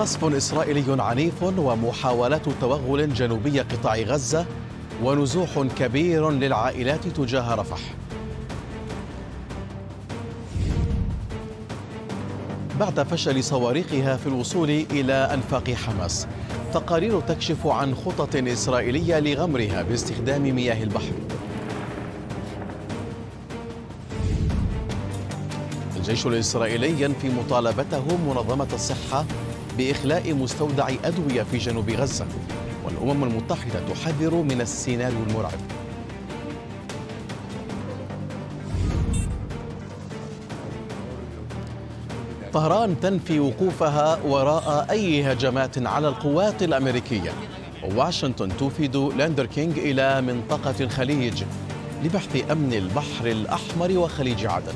قصف إسرائيلي عنيف ومحاولات توغل جنوبي قطاع غزة ونزوح كبير للعائلات تجاه رفح بعد فشل صواريخها في الوصول إلى أنفاق حماس تقارير تكشف عن خطط إسرائيلية لغمرها باستخدام مياه البحر الجيش الإسرائيلي ينفي مطالبته منظمة الصحة بإخلاء مستودع أدوية في جنوب غزة والأمم المتحدة تحذر من السيناريو المرعب طهران تنفي وقوفها وراء أي هجمات على القوات الأمريكية واشنطن توفد لاندر كينج إلى منطقة الخليج لبحث أمن البحر الأحمر وخليج عدن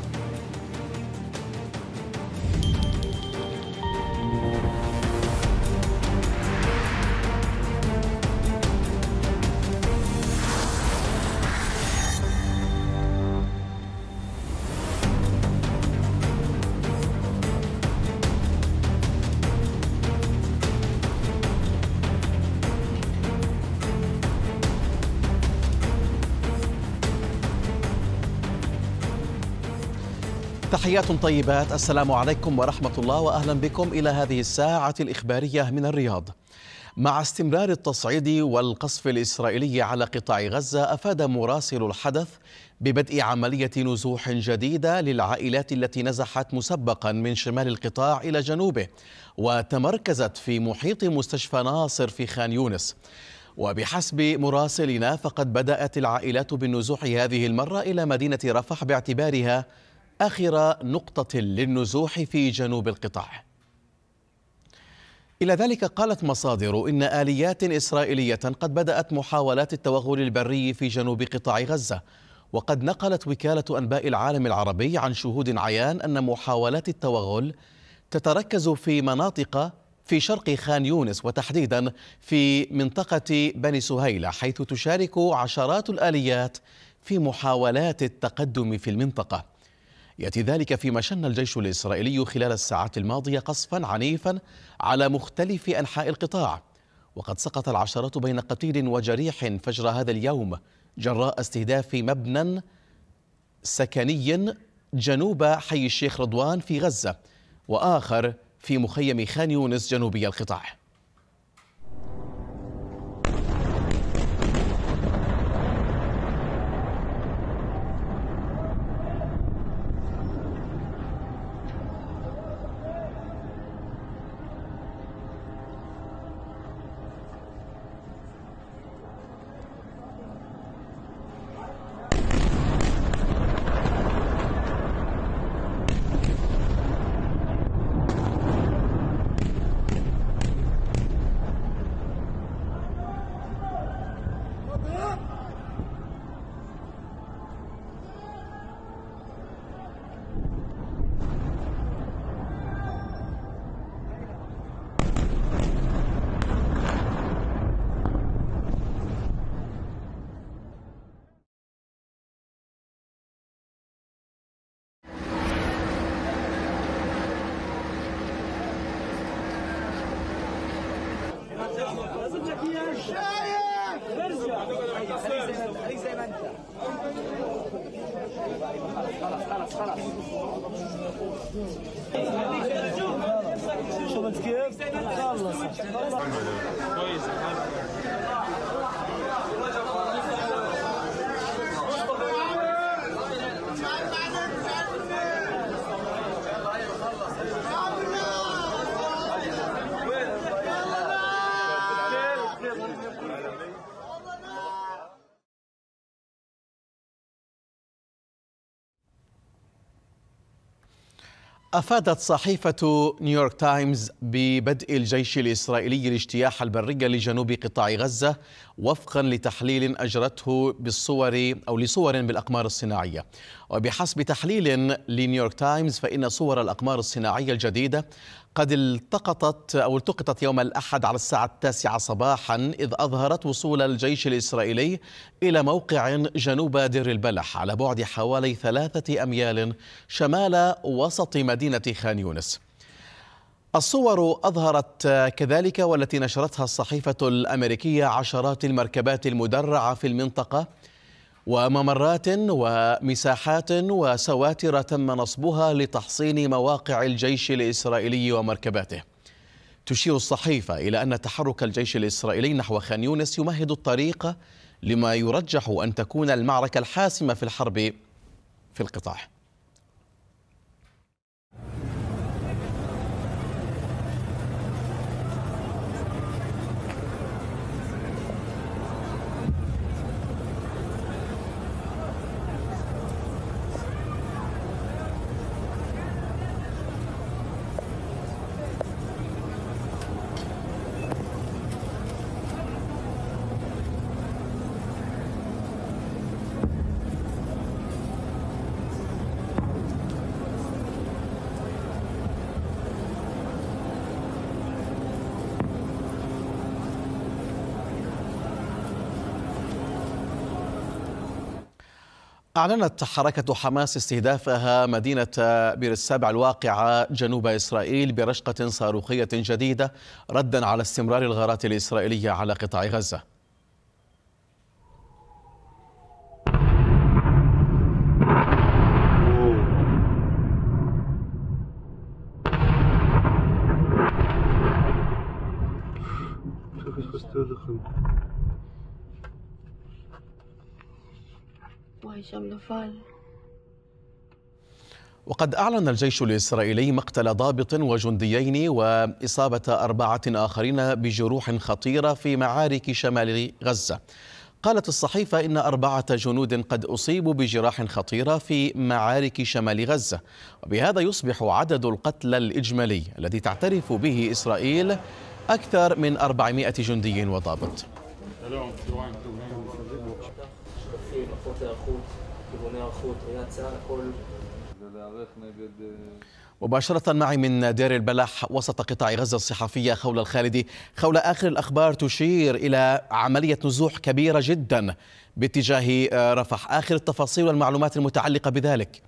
تحيات طيبات السلام عليكم ورحمة الله وأهلا بكم إلى هذه الساعة الإخبارية من الرياض مع استمرار التصعيد والقصف الإسرائيلي على قطاع غزة أفاد مراسل الحدث ببدء عملية نزوح جديدة للعائلات التي نزحت مسبقا من شمال القطاع إلى جنوبه وتمركزت في محيط مستشفى ناصر في خان يونس وبحسب مراسلنا فقد بدأت العائلات بالنزوح هذه المرة إلى مدينة رفح باعتبارها آخر نقطة للنزوح في جنوب القطاع إلى ذلك قالت مصادر إن آليات إسرائيلية قد بدأت محاولات التوغل البري في جنوب قطاع غزة وقد نقلت وكالة أنباء العالم العربي عن شهود عيان أن محاولات التوغل تتركز في مناطق في شرق خان يونس وتحديدا في منطقة بني سهيلة حيث تشارك عشرات الآليات في محاولات التقدم في المنطقة يأتي ذلك فيما شن الجيش الإسرائيلي خلال الساعات الماضية قصفا عنيفا على مختلف أنحاء القطاع وقد سقط العشرات بين قتيل وجريح فجر هذا اليوم جراء استهداف مبنى سكني جنوب حي الشيخ رضوان في غزة وآخر في مخيم خان يونس جنوبي القطاع أفادت صحيفة نيويورك تايمز ببدء الجيش الإسرائيلي الاجتياح البري لجنوب قطاع غزة وفقا لتحليل أجرته بالصور أو لصور بالأقمار الصناعية وبحسب تحليل لنيويورك تايمز فإن صور الأقمار الصناعية الجديدة قد التقطت أو التقطت يوم الأحد على الساعة التاسعة صباحا إذ أظهرت وصول الجيش الإسرائيلي إلى موقع جنوب دير البلح على بعد حوالي ثلاثة أميال شمال وسط مدينة خان يونس الصور أظهرت كذلك والتي نشرتها الصحيفة الأمريكية عشرات المركبات المدرعة في المنطقة وممرات ومساحات وسواتر تم نصبها لتحصين مواقع الجيش الإسرائيلي ومركباته تشير الصحيفة إلى أن تحرك الجيش الإسرائيلي نحو خان يونس يمهد الطريق لما يرجح أن تكون المعركة الحاسمة في الحرب في القطاع أعلنت حركة حماس استهدافها مدينة بير السبع الواقعة جنوب إسرائيل برشقة صاروخية جديدة ردا على استمرار الغارات الإسرائيلية على قطاع غزة وهشام نفال وقد أعلن الجيش الإسرائيلي مقتل ضابط وجنديين وإصابة أربعة آخرين بجروح خطيرة في معارك شمال غزة قالت الصحيفة إن أربعة جنود قد أصيبوا بجراح خطيرة في معارك شمال غزة وبهذا يصبح عدد القتلى الإجمالي الذي تعترف به إسرائيل أكثر من 400 جندي وضابط مباشرة معي من دير البلح وسط قطاع غزة الصحفية خولة الخالدي خولة آخر الأخبار تشير إلى عملية نزوح كبيرة جدا باتجاه آه، رفح آخر التفاصيل والمعلومات المتعلقة بذلك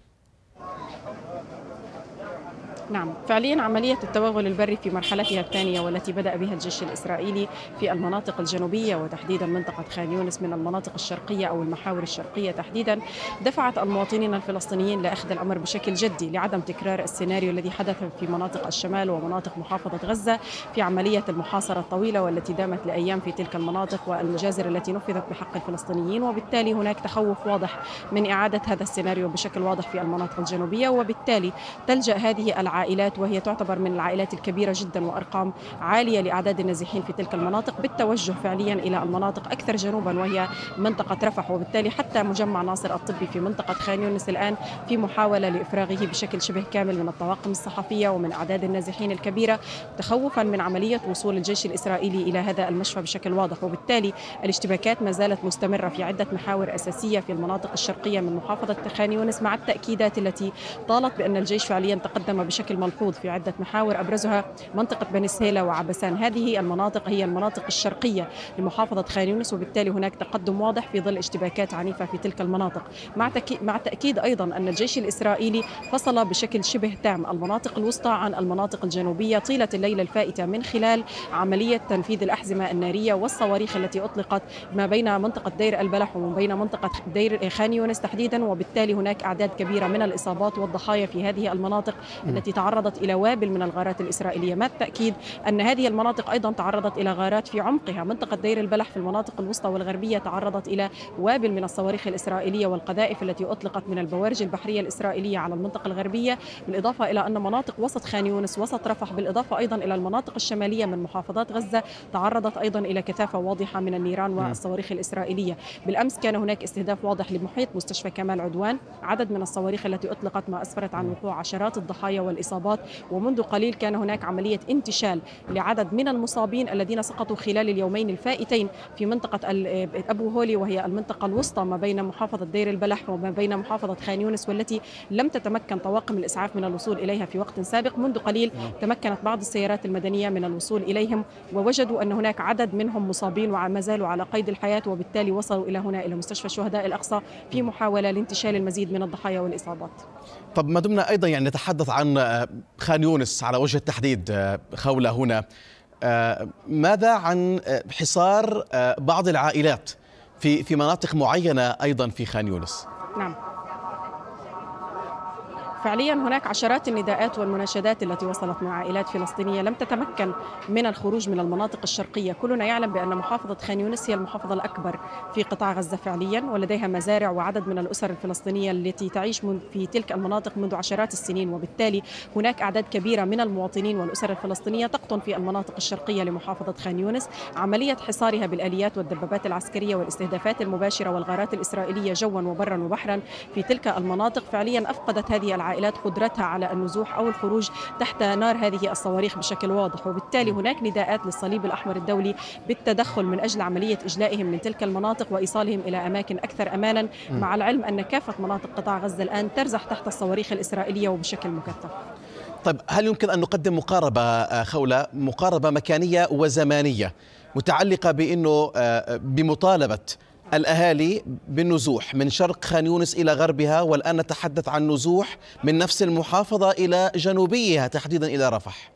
نعم فعليا عملية التوغل البري في مرحلتها الثانية والتي بدأ بها الجيش الإسرائيلي في المناطق الجنوبية وتحديدا منطقة خان يونس من المناطق الشرقية أو المحاور الشرقية تحديدا دفعت المواطنين الفلسطينيين لأخذ الأمر بشكل جدي لعدم تكرار السيناريو الذي حدث في مناطق الشمال ومناطق محافظة غزة في عملية المحاصرة الطويلة والتي دامت لأيام في تلك المناطق والمجازر التي نفذت بحق الفلسطينيين وبالتالي هناك تخوف واضح من إعادة هذا السيناريو بشكل واضح في المناطق الجنوبية وبالتالي تلجأ هذه العملية العائلات وهي تعتبر من العائلات الكبيرة جدا وأرقام عالية لأعداد النازحين في تلك المناطق بالتوجه فعليا إلى المناطق أكثر جنوبا وهي منطقة رفح وبالتالي حتى مجمع ناصر الطبي في منطقة خان يونس الآن في محاولة لإفراغه بشكل شبه كامل من الطواقم الصحفية ومن أعداد النازحين الكبيرة تخوفا من عملية وصول الجيش الإسرائيلي إلى هذا المشفى بشكل واضح وبالتالي الاشتباكات ما زالت مستمرة في عدة محاور أساسية في المناطق الشرقية من محافظة خان يونس مع التأكيدات التي طالت بأن الجيش فعليا تقدم بشكل بشكل ملحوظ في عدة محاور أبرزها منطقة بني سهيلة وعبسان هذه المناطق هي المناطق الشرقية لمحافظة خان يونس وبالتالي هناك تقدم واضح في ظل اشتباكات عنيفة في تلك المناطق مع, تكي... مع تأكيد أيضا أن الجيش الإسرائيلي فصل بشكل شبه تام المناطق الوسطى عن المناطق الجنوبية طيلة الليلة الفائتة من خلال عملية تنفيذ الأحزمة النارية والصواريخ التي أطلقت ما بين منطقة دير البلح وما بين منطقة دير خان يونس تحديدا وبالتالي هناك أعداد كبيرة من الإصابات والضحايا في هذه المناطق التي تعرضت إلى وابل من الغارات الإسرائيلية مع التأكيد أن هذه المناطق أيضا تعرضت إلى غارات في عمقها منطقة دير البلح في المناطق الوسطى والغربية تعرضت إلى وابل من الصواريخ الإسرائيلية والقذائف التي أطلقت من البوارج البحرية الإسرائيلية على المنطقة الغربية بالإضافة إلى أن مناطق وسط خان يونس وسط رفح بالإضافة أيضا إلى المناطق الشمالية من محافظات غزة تعرضت أيضا إلى كثافة واضحة من النيران والصواريخ الإسرائيلية بالأمس كان هناك استهداف واضح لمحيط مستشفى كمال عدوان عدد من الصواريخ التي أطلقت ما أسفرت عن وقوع عشرات الضحايا والإسرائيلية الإصابات ومنذ قليل كان هناك عملية انتشال لعدد من المصابين الذين سقطوا خلال اليومين الفائتين في منطقة أبو هولي وهي المنطقة الوسطى ما بين محافظة دير البلح وما بين محافظة خان يونس والتي لم تتمكن طواقم الإسعاف من الوصول إليها في وقت سابق منذ قليل نعم. تمكنت بعض السيارات المدنية من الوصول إليهم ووجدوا أن هناك عدد منهم مصابين وما زالوا على قيد الحياة وبالتالي وصلوا إلى هنا إلى مستشفى الشهداء الأقصى في نعم. محاولة لانتشال المزيد من الضحايا والإصابات طب ما دمنا أيضا يعني نتحدث عن آه، خان يونس على وجه التحديد آه، خولة هنا آه، ماذا عن حصار بعض العائلات في في مناطق معينة أيضا في خان يونس نعم فعليا هناك عشرات النداءات والمناشدات التي وصلت من عائلات فلسطينيه لم تتمكن من الخروج من المناطق الشرقيه، كلنا يعلم بان محافظه خان يونس هي المحافظه الاكبر في قطاع غزه فعليا ولديها مزارع وعدد من الاسر الفلسطينيه التي تعيش في تلك المناطق منذ عشرات السنين وبالتالي هناك اعداد كبيره من المواطنين والاسر الفلسطينيه تقطن في المناطق الشرقيه لمحافظه خان يونس، عمليه حصارها بالاليات والدبابات العسكريه والاستهدافات المباشره والغارات الاسرائيليه جوا وبرا وبحرا في تلك المناطق فعليا افقدت هذه العملية العائلات قدرتها على النزوح أو الخروج تحت نار هذه الصواريخ بشكل واضح وبالتالي هناك نداءات للصليب الأحمر الدولي بالتدخل من أجل عملية إجلائهم من تلك المناطق وإيصالهم إلى أماكن أكثر أمانا مع العلم أن كافة مناطق قطاع غزة الآن ترزح تحت الصواريخ الإسرائيلية وبشكل مكثف طيب هل يمكن أن نقدم مقاربة آه، خولة مقاربة مكانية وزمانية متعلقة بأنه آه، بمطالبة الأهالي بالنزوح من شرق خان يونس إلى غربها والآن نتحدث عن نزوح من نفس المحافظة إلى جنوبيها تحديدا إلى رفح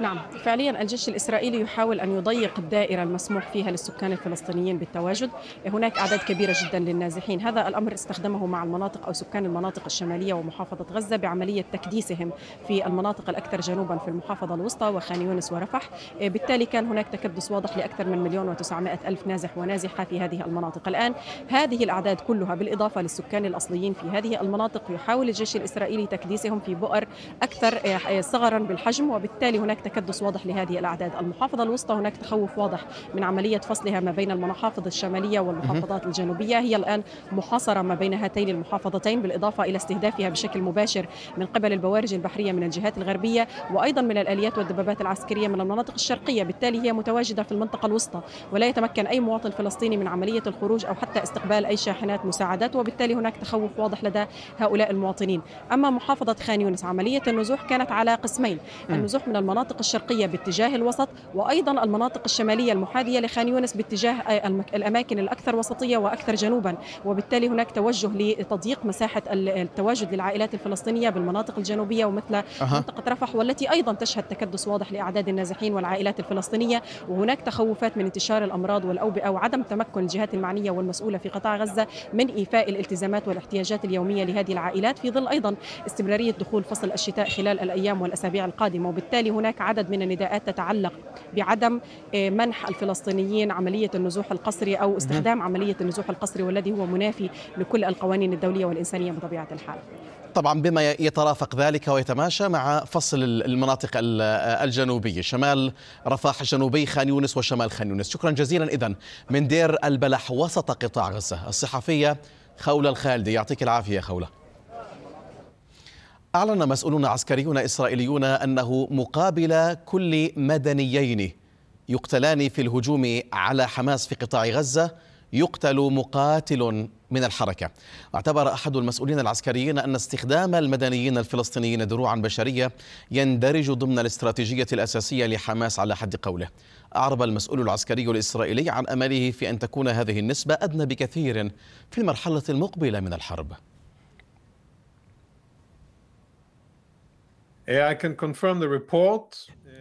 نعم فعليا الجيش الإسرائيلي يحاول أن يضيق الدائرة المسموح فيها للسكان الفلسطينيين بالتواجد هناك أعداد كبيرة جدا للنازحين هذا الأمر استخدمه مع المناطق أو سكان المناطق الشمالية ومحافظة غزة بعملية تكديسهم في المناطق الأكثر جنوبا في المحافظة الوسطى وخان يونس ورفح بالتالي كان هناك تكدس واضح لأكثر من مليون وتسعمائة ألف نازح ونازحة في هذه المناطق الآن هذه الأعداد كلها بالإضافة للسكان الأصليين في هذه المناطق يحاول الجيش الإسرائيلي تكديسهم في بؤر أكثر آه، صغرا بالحجم وبالتالي هناك تكدس واضح لهذه الأعداد المحافظة الوسطى هناك تخوف واضح من عملية فصلها ما بين المحافظ الشمالية والمحافظات الجنوبية هي الآن محاصرة ما بين هاتين المحافظتين بالإضافة إلى استهدافها بشكل مباشر من قبل البوارج البحرية من الجهات الغربية وأيضا من الآليات والدبابات العسكرية من المناطق الشرقية بالتالي هي متواجدة في المنطقة الوسطى ولا يتمكن أي مواطن فلسطيني من عملية الخروج أو حتى استقبال أي شاحنات مساعدات وبالتالي هناك تخوف واضح لدى هؤلاء المواطنين أما محافظة خان يونس عملية النزوح كانت على قسمين النزوح من المناطق الشرقية باتجاه الوسط وأيضا المناطق الشمالية المحاذية لخان يونس باتجاه آه، الأماكن الأكثر وسطية وأكثر جنوبا وبالتالي هناك توجه لتضييق مساحة التواجد للعائلات الفلسطينية بالمناطق الجنوبية ومثل أه. منطقة رفح والتي أيضا تشهد تكدس واضح لأعداد النازحين والعائلات الفلسطينية وهناك تخوفات من انتشار الأمراض والأوبئة وعدم تمكن الجهات المعنية والمسؤولة في قطاع غزة من إيفاء الالتزامات والاحتياجات اليومية لهذه العائلات في ظل أيضا استمرارية دخول فصل الشتاء خلال الأيام والأسابيع القادمة وبالتالي هناك عدد من النداءات تتعلق بعدم آه، منح الفلسطينيين عملية النزوح القسري أو استخدام عملية النزوح القسري والذي هو منافي لكل القوانين الدولية والإنسانية بطبيعة الحال طبعا بما يترافق ذلك ويتماشى مع فصل المناطق الجنوبية شمال رفح الجنوبي خان يونس وشمال خان يونس شكرا جزيلا إذا من دير البلح وسط قطاع غزة الصحفية خولة الخالدي يعطيك العافية خولة أعلن مسؤولون عسكريون إسرائيليون أنه مقابل كل مدنيين يقتلان في الهجوم على حماس في قطاع غزة يقتل مقاتل من الحركة اعتبر أحد المسؤولين العسكريين أن استخدام المدنيين الفلسطينيين دروعا بشرية يندرج ضمن الاستراتيجية الأساسية لحماس على حد قوله أعرب المسؤول العسكري الإسرائيلي عن أمله في أن تكون هذه النسبة أدنى بكثير في المرحلة المقبلة من الحرب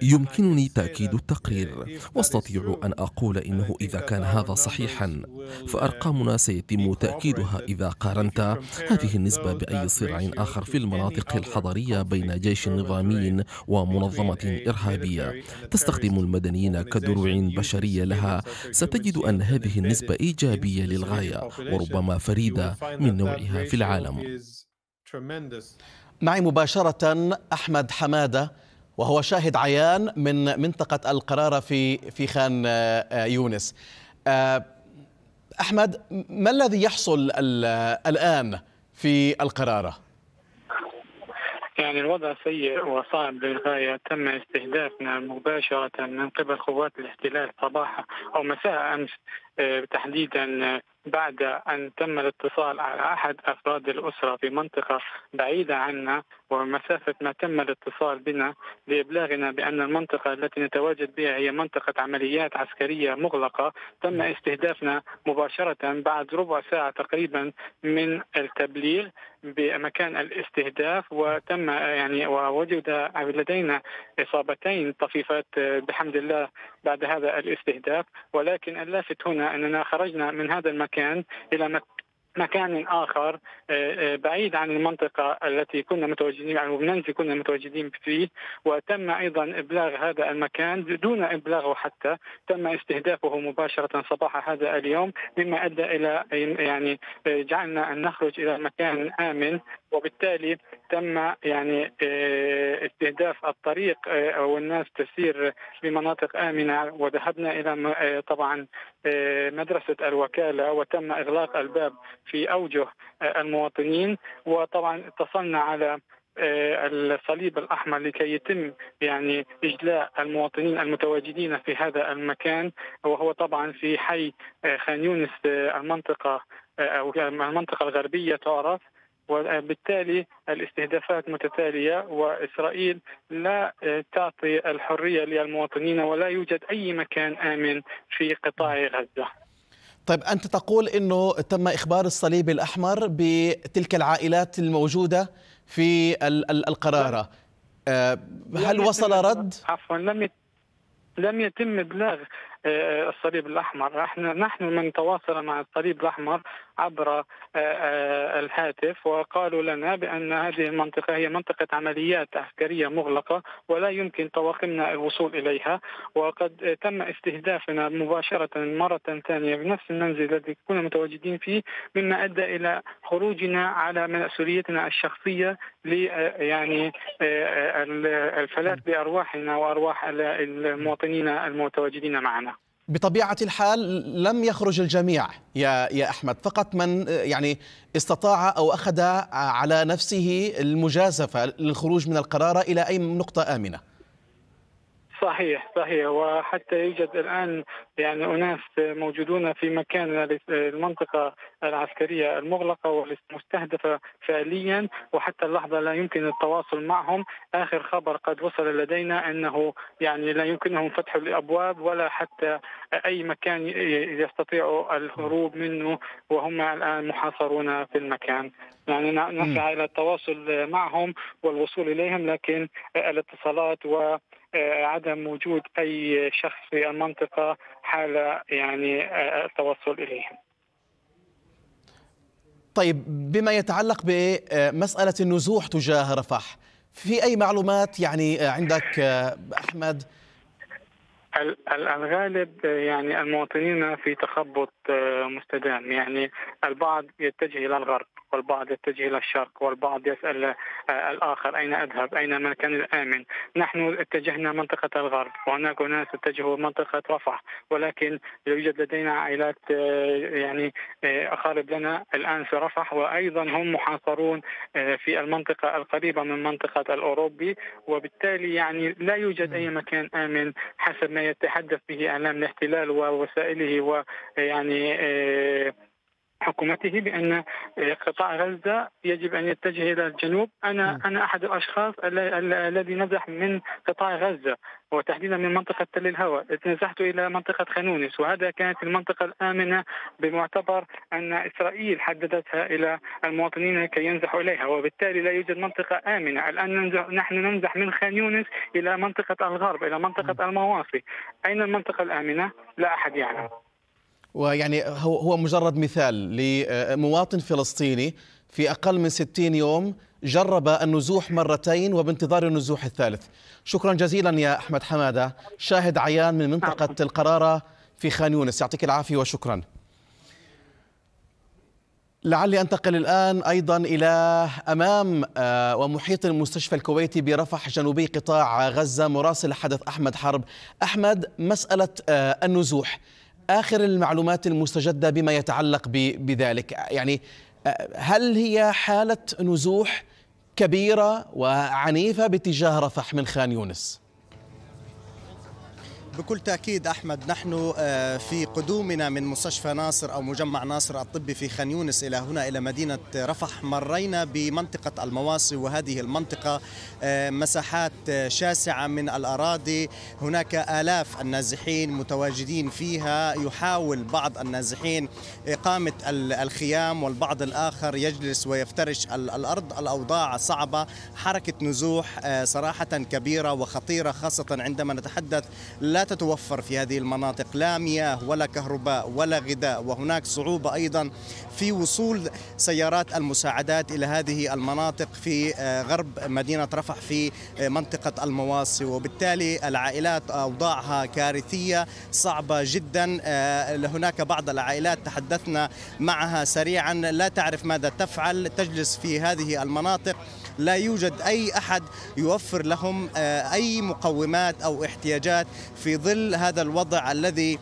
يمكنني تأكيد التقرير واستطيع أن أقول إنه إذا كان هذا صحيحا فأرقامنا سيتم تأكيدها إذا قارنت هذه النسبة بأي صراع آخر في المناطق الحضرية بين جيش نظامي ومنظمة إرهابية تستخدم المدنيين كدروع بشرية لها ستجد أن هذه النسبة إيجابية للغاية وربما فريدة من نوعها في العالم. معي مباشرة أحمد حمادة وهو شاهد عيان من منطقة القرارة في في خان آه، آه، يونس. آه، أحمد ما الذي يحصل الآن في القرارة؟ يعني الوضع سيء وصعب للغاية تم استهدافنا مباشرة من قبل قوات الاحتلال صباحا أو مساء أمس آه، تحديدا آه، بعد أن تم الاتصال على أحد أفراد الأسرة في منطقة بعيدة عنا ومسافة ما تم الاتصال بنا لإبلاغنا بأن المنطقة التي نتواجد بها هي منطقة عمليات عسكرية مغلقة تم نعم. استهدافنا مباشرة بعد ربع ساعة تقريبا من التبليغ بمكان الاستهداف وتم آه، يعني ووجد لدينا إصابتين طفيفات بحمد الله بعد هذا الاستهداف ولكن اللافت هنا اننا خرجنا من هذا المكان الى مكان اخر آه، آه، بعيد عن المنطقه التي كنا متواجدين يعني التي كنا متواجدين فيه وتم ايضا ابلاغ هذا المكان دون ابلاغه حتى تم استهدافه مباشره صباح هذا اليوم مما ادى الى يعني آه، جعلنا ان نخرج الى مكان امن وبالتالي تم يعني استهداف الطريق والناس تسير بمناطق امنه وذهبنا الى طبعا آه، مدرسة الوكالة وتم إغلاق الباب في أوجه آه، المواطنين وطبعا اتصلنا على آه، الصليب الاحمر لكي يتم يعني اجلاء المواطنين المتواجدين في هذا المكان وهو طبعا في حي خان يونس المنطقه او المنطقه الغربيه تعرف وبالتالي الاستهدافات متتالية وإسرائيل لا آه، تعطي الحرية للمواطنين ولا يوجد أي مكان آمن في قطاع غزة طيب أنت تقول أنه تم إخبار الصليب الأحمر بتلك العائلات الموجودة في القرارة آه، هل وصل رد؟ عفوا لم يتم إبلاغ آه، الصليب الاحمر، احنا نحن من تواصل مع الصليب الاحمر عبر آه، آه، الهاتف وقالوا لنا بان هذه المنطقه هي منطقه عمليات عسكريه مغلقه ولا يمكن طواقمنا الوصول اليها وقد تم استهدافنا مباشره مره ثانيه بنفس المنزل الذي كنا متواجدين فيه مما ادى الى خروجنا على مسؤوليتنا الشخصيه ل يعني الفلات بارواحنا وارواح المواطنين المتواجدين معنا. بطبيعة الحال لم يخرج الجميع يا يا أحمد فقط من يعني استطاع أو أخذ على نفسه المجازفة للخروج من القرارة إلى أي نقطة آمنة صحيح صحيح وحتى يوجد الان يعني اناس موجودون في مكان المنطقه العسكريه المغلقه والمستهدفه فعليا وحتى اللحظه لا يمكن التواصل معهم اخر خبر قد وصل لدينا انه يعني لا يمكنهم فتح الابواب ولا حتى اي مكان يستطيعوا الهروب منه وهم الان محاصرون في المكان يعني نسعى الى التواصل معهم والوصول اليهم لكن الاتصالات و عدم وجود اي شخص في المنطقه حال يعني آه، التوصل اليهم. طيب بما يتعلق بمساله النزوح تجاه رفح، في اي معلومات يعني آه، عندك آه، احمد؟ الغالب يعني المواطنين في تخبط مستدام يعني البعض يتجه الى الغرب والبعض يتجه إلى الشرق والبعض يسأل آه، الآخر أين أذهب أين المكان الآمن نحن اتجهنا منطقة الغرب وهناك ناس اتجهوا منطقة رفح ولكن يوجد لدينا عائلات آه، يعني آه، أقارب لنا الآن في رفح وأيضا هم محاصرون في المنطقة القريبة من منطقة الأوروبي وبالتالي يعني لا يوجد أي مكان آمن حسب ما يتحدث به إعلام الاحتلال ووسائله ويعني حكومته بان آه، قطاع غزه يجب ان يتجه الى الجنوب، انا م. انا احد الاشخاص الذي نزح من قطاع غزه وتحديدا من منطقه تل الهوى، نزحت الى منطقه خانونس وهذا كانت المنطقه الامنه بمعتبر ان اسرائيل حددتها الى المواطنين كي ينزحوا اليها وبالتالي لا يوجد منطقه امنه، الان ننزح نحن ننزح من خان يونس الى منطقه الغرب الى منطقه المواصي، اين المنطقه الامنه؟ لا احد يعلم. ويعني هو هو مجرد مثال لمواطن فلسطيني في أقل من 60 يوم جرب النزوح مرتين وبانتظار النزوح الثالث شكرا جزيلا يا أحمد حمادة شاهد عيان من منطقة القرارة في خان يونس يعطيك العافية وشكرا لعلي أنتقل الآن أيضا إلى أمام آه، ومحيط المستشفى الكويتي برفح جنوبي قطاع غزة مراسل حدث أحمد حرب أحمد مسألة آه، النزوح آخر المعلومات المستجدة بما يتعلق بذلك يعني آه، هل هي حالة نزوح كبيرة وعنيفة باتجاه رفح من خان يونس؟ بكل تأكيد أحمد نحن آه، في قدومنا من مستشفى ناصر أو مجمع ناصر الطبي في خان يونس إلى هنا إلى مدينة رفح مرينا بمنطقة المواصي وهذه المنطقة آه، مساحات آه، شاسعة من الأراضي هناك آلاف النازحين متواجدين فيها يحاول بعض النازحين إقامة الخيام والبعض الآخر يجلس ويفترش الأرض الأوضاع صعبة حركة نزوح صراحة كبيرة وخطيرة خاصة عندما نتحدث لا تتوفر في هذه المناطق لا مياه ولا كهرباء ولا غذاء وهناك صعوبة أيضا في وصول سيارات المساعدات إلى هذه المناطق في آه، غرب مدينة رفح في آه، منطقة المواصي وبالتالي العائلات أوضاعها كارثية صعبة جدا آه، هناك بعض العائلات تحدثنا معها سريعا لا تعرف ماذا تفعل تجلس في هذه المناطق لا يوجد أي أحد يوفر لهم آه، أي مقومات أو احتياجات في ظل هذا الوضع الذي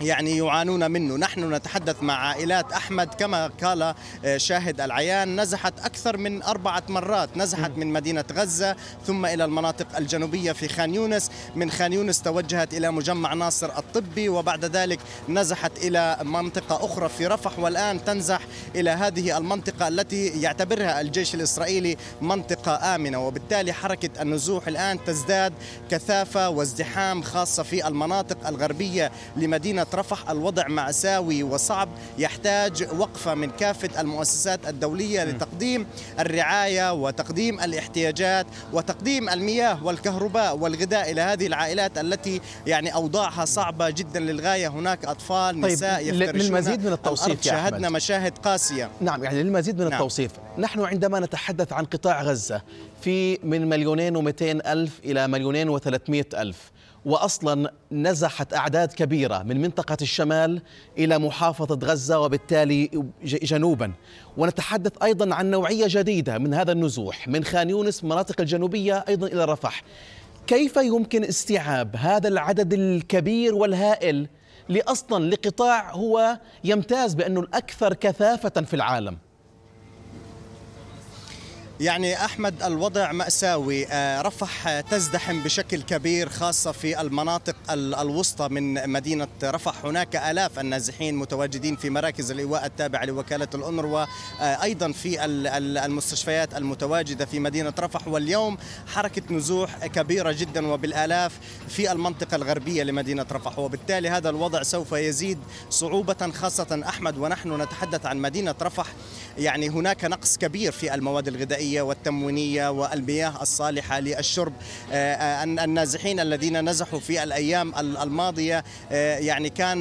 يعني يعانون منه نحن نتحدث مع عائلات أحمد كما قال آه، شاهد العيان نزحت أكثر من أربعة مرات نزحت من مدينة غزة ثم إلى المناطق الجنوبية في خان يونس من خان يونس توجهت إلى مجمع ناصر الطبي وبعد ذلك نزحت إلى منطقة أخرى في رفح والآن تنزح إلى هذه المنطقة التي يعتبرها الجيش الإسرائيلي منطقة آمنة وبالتالي حركة النزوح الآن تزداد كثافة وازدحام خاصة في المناطق الغربية لمدينة مدينة رفح الوضع مأساوي وصعب يحتاج وقفة من كافة المؤسسات الدولية لتقديم الرعاية وتقديم الاحتياجات وتقديم المياه والكهرباء والغذاء إلى هذه العائلات التي يعني أوضاعها صعبة جدا للغاية هناك أطفال طيب نساء يفترشون للمزيد من التوصيف يا شاهدنا مشاهد قاسية نعم يعني للمزيد من نعم. التوصيف نحن عندما نتحدث عن قطاع غزة في من مليونين ومئتين ألف إلى مليونين وثلاثمائة ألف واصلا نزحت اعداد كبيره من منطقه الشمال الى محافظه غزه وبالتالي جنوبا ونتحدث ايضا عن نوعيه جديده من هذا النزوح من خان يونس مناطق الجنوبيه ايضا الى رفح كيف يمكن استيعاب هذا العدد الكبير والهائل لاصلا لقطاع هو يمتاز بانه الاكثر كثافه في العالم يعني احمد الوضع ماساوي آه، رفح تزدحم بشكل كبير خاصه في المناطق الوسطى من مدينه رفح هناك الاف النازحين متواجدين في مراكز الايواء التابعه لوكاله الانروا آه، ايضا في المستشفيات المتواجده في مدينه رفح واليوم حركه نزوح كبيره جدا وبالالاف في المنطقه الغربيه لمدينه رفح وبالتالي هذا الوضع سوف يزيد صعوبه خاصه احمد ونحن نتحدث عن مدينه رفح يعني هناك نقص كبير في المواد الغذائيه الزراعية والتموينية والمياه الصالحة للشرب آه، آه، النازحين الذين نزحوا في الأيام الماضية آه، يعني كان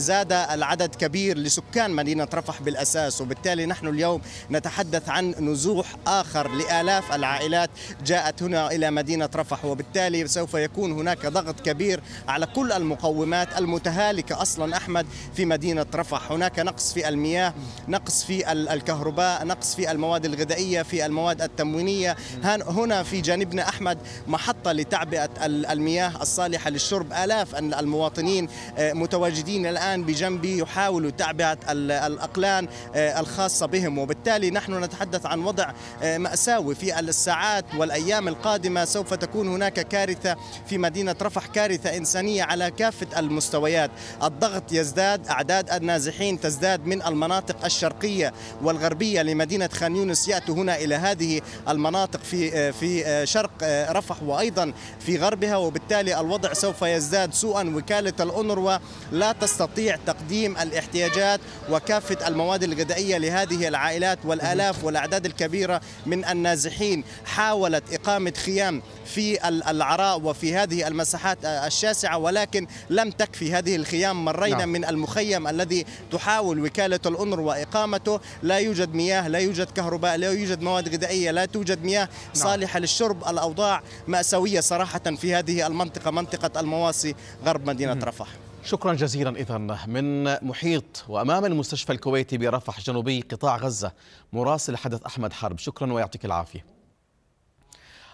زاد العدد كبير لسكان مدينة رفح بالأساس وبالتالي نحن اليوم نتحدث عن نزوح آخر لآلاف العائلات جاءت هنا إلى مدينة رفح وبالتالي سوف يكون هناك ضغط كبير على كل المقومات المتهالكة أصلا أحمد في مدينة رفح هناك نقص في المياه نقص في الكهرباء نقص في المواد الغذائية في المواد التموينية هنا في جانبنا أحمد محطة لتعبئة المياه الصالحة للشرب آلاف المواطنين آه، متواجدين الآن بجنبي يحاولوا تعبئة الأقلان آه، الخاصة بهم وبالتالي نحن نتحدث عن وضع آه، مأساوي في الساعات والأيام القادمة سوف تكون هناك كارثة في مدينة رفح كارثة إنسانية على كافة المستويات الضغط يزداد أعداد النازحين تزداد من المناطق الشرقية والغربية لمدينة خان يونس يأتوا هنا إلى هذه المناطق في في شرق رفح وايضا في غربها وبالتالي الوضع سوف يزداد سوءا وكاله الانروا لا تستطيع تقديم الاحتياجات وكافه المواد الغذائيه لهذه العائلات والالاف والاعداد الكبيره من النازحين حاولت اقامه خيام في العراء وفي هذه المساحات الشاسعة ولكن لم تكفي هذه الخيام مرينا نعم. من المخيم الذي تحاول وكالة الأنر وإقامته لا يوجد مياه لا يوجد كهرباء لا يوجد مواد غذائية لا توجد مياه نعم. صالحة للشرب الأوضاع مأساوية صراحة في هذه المنطقة منطقة المواصي غرب مدينة م. رفح شكرا جزيلا إذا من محيط وأمام المستشفى الكويتي برفح جنوبي قطاع غزة مراسل حدث أحمد حرب شكرا ويعطيك العافية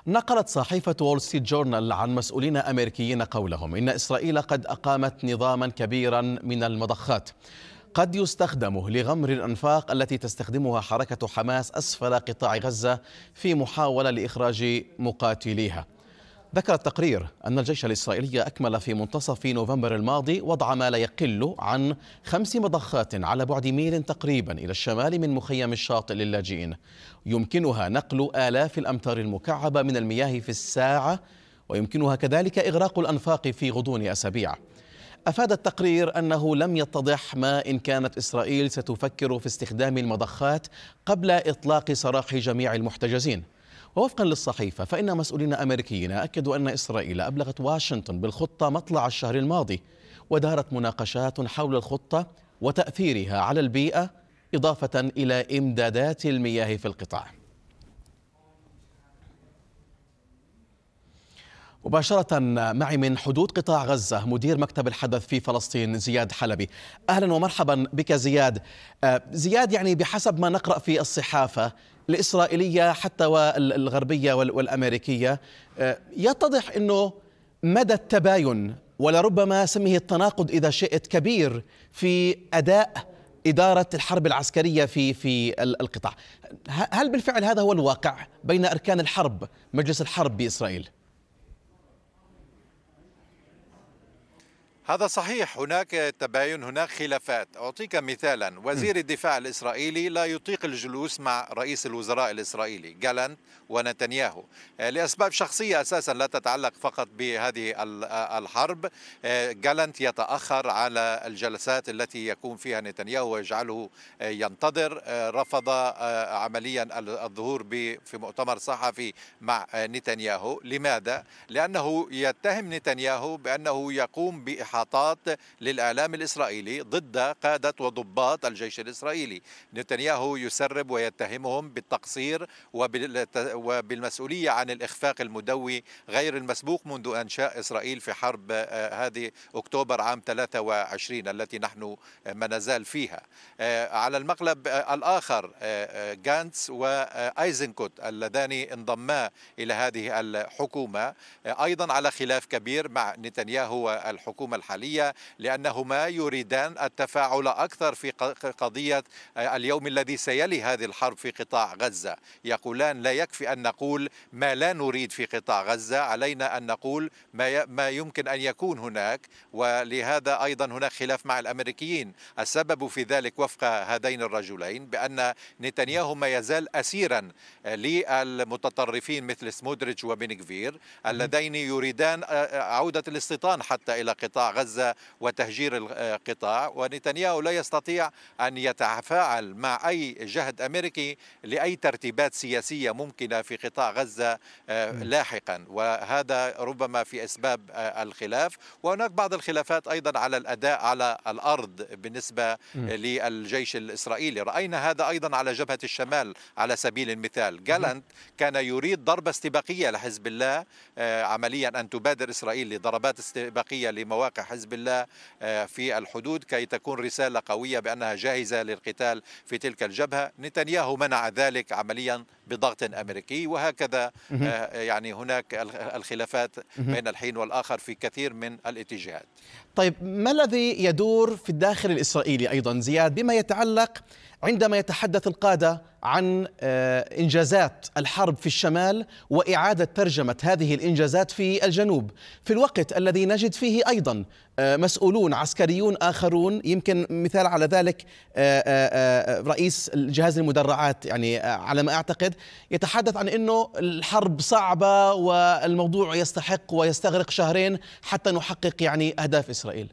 نقلت صحيفة وول ستريت جورنال عن مسؤولين أمريكيين قولهم إن إسرائيل قد أقامت نظاما كبيرا من المضخات قد يستخدم لغمر الأنفاق التي تستخدمها حركة حماس أسفل قطاع غزة في محاولة لإخراج مقاتليها ذكر التقرير أن الجيش الإسرائيلي أكمل في منتصف نوفمبر الماضي وضع ما لا يقل عن خمس مضخات على بعد ميل تقريبا إلى الشمال من مخيم الشاطئ للاجئين يمكنها نقل آلاف الأمتار المكعبة من المياه في الساعة ويمكنها كذلك إغراق الأنفاق في غضون أسابيع أفاد التقرير أنه لم يتضح ما إن كانت إسرائيل ستفكر في استخدام المضخات قبل إطلاق سراح جميع المحتجزين ووفقا للصحيفة فإن مسؤولين أمريكيين أكدوا أن إسرائيل أبلغت واشنطن بالخطة مطلع الشهر الماضي ودارت مناقشات حول الخطة وتأثيرها على البيئة إضافة إلى إمدادات المياه في القطاع مباشرة معي من حدود قطاع غزة مدير مكتب الحدث في فلسطين زياد حلبي أهلا ومرحبا بك زياد آه، زياد يعني بحسب ما نقرأ في الصحافة الإسرائيلية حتى والغربية والأمريكية آه، يتضح أنه مدى التباين ولربما سميه التناقض إذا شئت كبير في أداء إدارة الحرب العسكرية في في القطاع هل بالفعل هذا هو الواقع بين أركان الحرب مجلس الحرب بإسرائيل؟ هذا صحيح هناك تباين هناك خلافات أعطيك مثالا وزير الدفاع الإسرائيلي لا يطيق الجلوس مع رئيس الوزراء الإسرائيلي جالانت ونتنياهو آه، لأسباب شخصية أساسا لا تتعلق فقط بهذه آه، الحرب آه، جالانت يتأخر على الجلسات التي يكون فيها نتنياهو ويجعله ينتظر رفض عمليا الظهور في مؤتمر صحفي مع نتنياهو لماذا؟ لأنه يتهم نتنياهو بأنه يقوم بإحراج محاطات للاعلام الاسرائيلي ضد قاده وضباط الجيش الاسرائيلي نتنياهو يسرب ويتهمهم بالتقصير وبالمسؤوليه عن الاخفاق المدوي غير المسبوق منذ انشاء اسرائيل في حرب آه، هذه اكتوبر عام 23 التي نحن آه، ما نزال فيها آه، على المقلب الاخر جانتس وايزنكوت اللذان انضما الى هذه الحكومه ايضا على خلاف كبير مع نتنياهو والحكومه الحالية لأنهما يريدان التفاعل أكثر في قضية آه، اليوم الذي سيلي هذه الحرب في قطاع غزة يقولان لا يكفي أن نقول ما لا نريد في قطاع غزة علينا أن نقول ما, ما يمكن أن يكون هناك ولهذا أيضا هناك خلاف مع الأمريكيين السبب في ذلك وفق هذين الرجلين بأن نتنياهو ما يزال أسيرا آه، للمتطرفين مثل سمودريتش وبنكفير اللذين يريدان آه، عودة الاستيطان حتى إلى قطاع غزة وتهجير القطاع ونتنياهو لا يستطيع أن يتفاعل مع أي جهد أمريكي لأي ترتيبات سياسية ممكنة في قطاع غزة آه، لاحقا وهذا ربما في أسباب آه، الخلاف وهناك بعض الخلافات أيضا على الأداء على الأرض بالنسبة للجيش الإسرائيلي رأينا هذا أيضا على جبهة الشمال على سبيل المثال جالنت كان يريد ضربة استباقية لحزب الله آه، عمليا أن تبادر إسرائيل لضربات استباقية لمواقع حركة حزب الله آه، في الحدود كي تكون رسالة قوية بأنها جاهزة للقتال في تلك الجبهة نتنياهو منع ذلك عمليا بضغط امريكي وهكذا آه، يعني هناك الخلافات بين الحين والاخر في كثير من الاتجاهات. طيب ما الذي يدور في الداخل الاسرائيلي ايضا زياد بما يتعلق عندما يتحدث القاده عن آه، انجازات الحرب في الشمال واعاده ترجمه هذه الانجازات في الجنوب في الوقت الذي نجد فيه ايضا آه، مسؤولون عسكريون اخرون يمكن مثال على ذلك رئيس جهاز المدرعات يعني على ما اعتقد يتحدث عن أنه الحرب صعبة والموضوع يستحق ويستغرق شهرين حتى نحقق يعني أهداف إسرائيل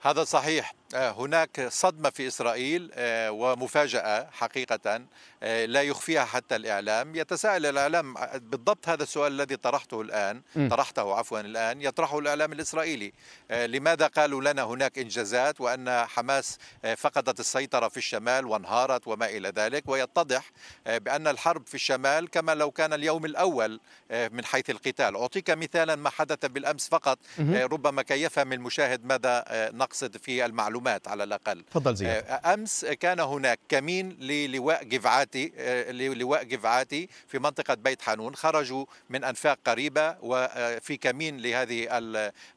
هذا صحيح آه، هناك صدمة في إسرائيل آه، ومفاجأة حقيقة آه، لا يخفيها حتى الإعلام يتساءل الإعلام بالضبط هذا السؤال الذي طرحته الآن طرحته عفوا الآن يطرحه الإعلام الإسرائيلي لماذا قالوا لنا هناك إنجازات وأن حماس فقدت السيطرة في الشمال وانهارت وما إلى ذلك ويتضح بأن الحرب في الشمال كما لو كان اليوم الأول من حيث القتال أعطيك مثالا ما حدث بالأمس فقط ربما كي يفهم المشاهد ماذا نقصد في المعلومات معلومات على الاقل تفضل زياد آه، آه، امس كان هناك كمين للواء جفعاتي آه، للواء جفعاتي في منطقه بيت حانون خرجوا من انفاق قريبه وفي كمين لهذه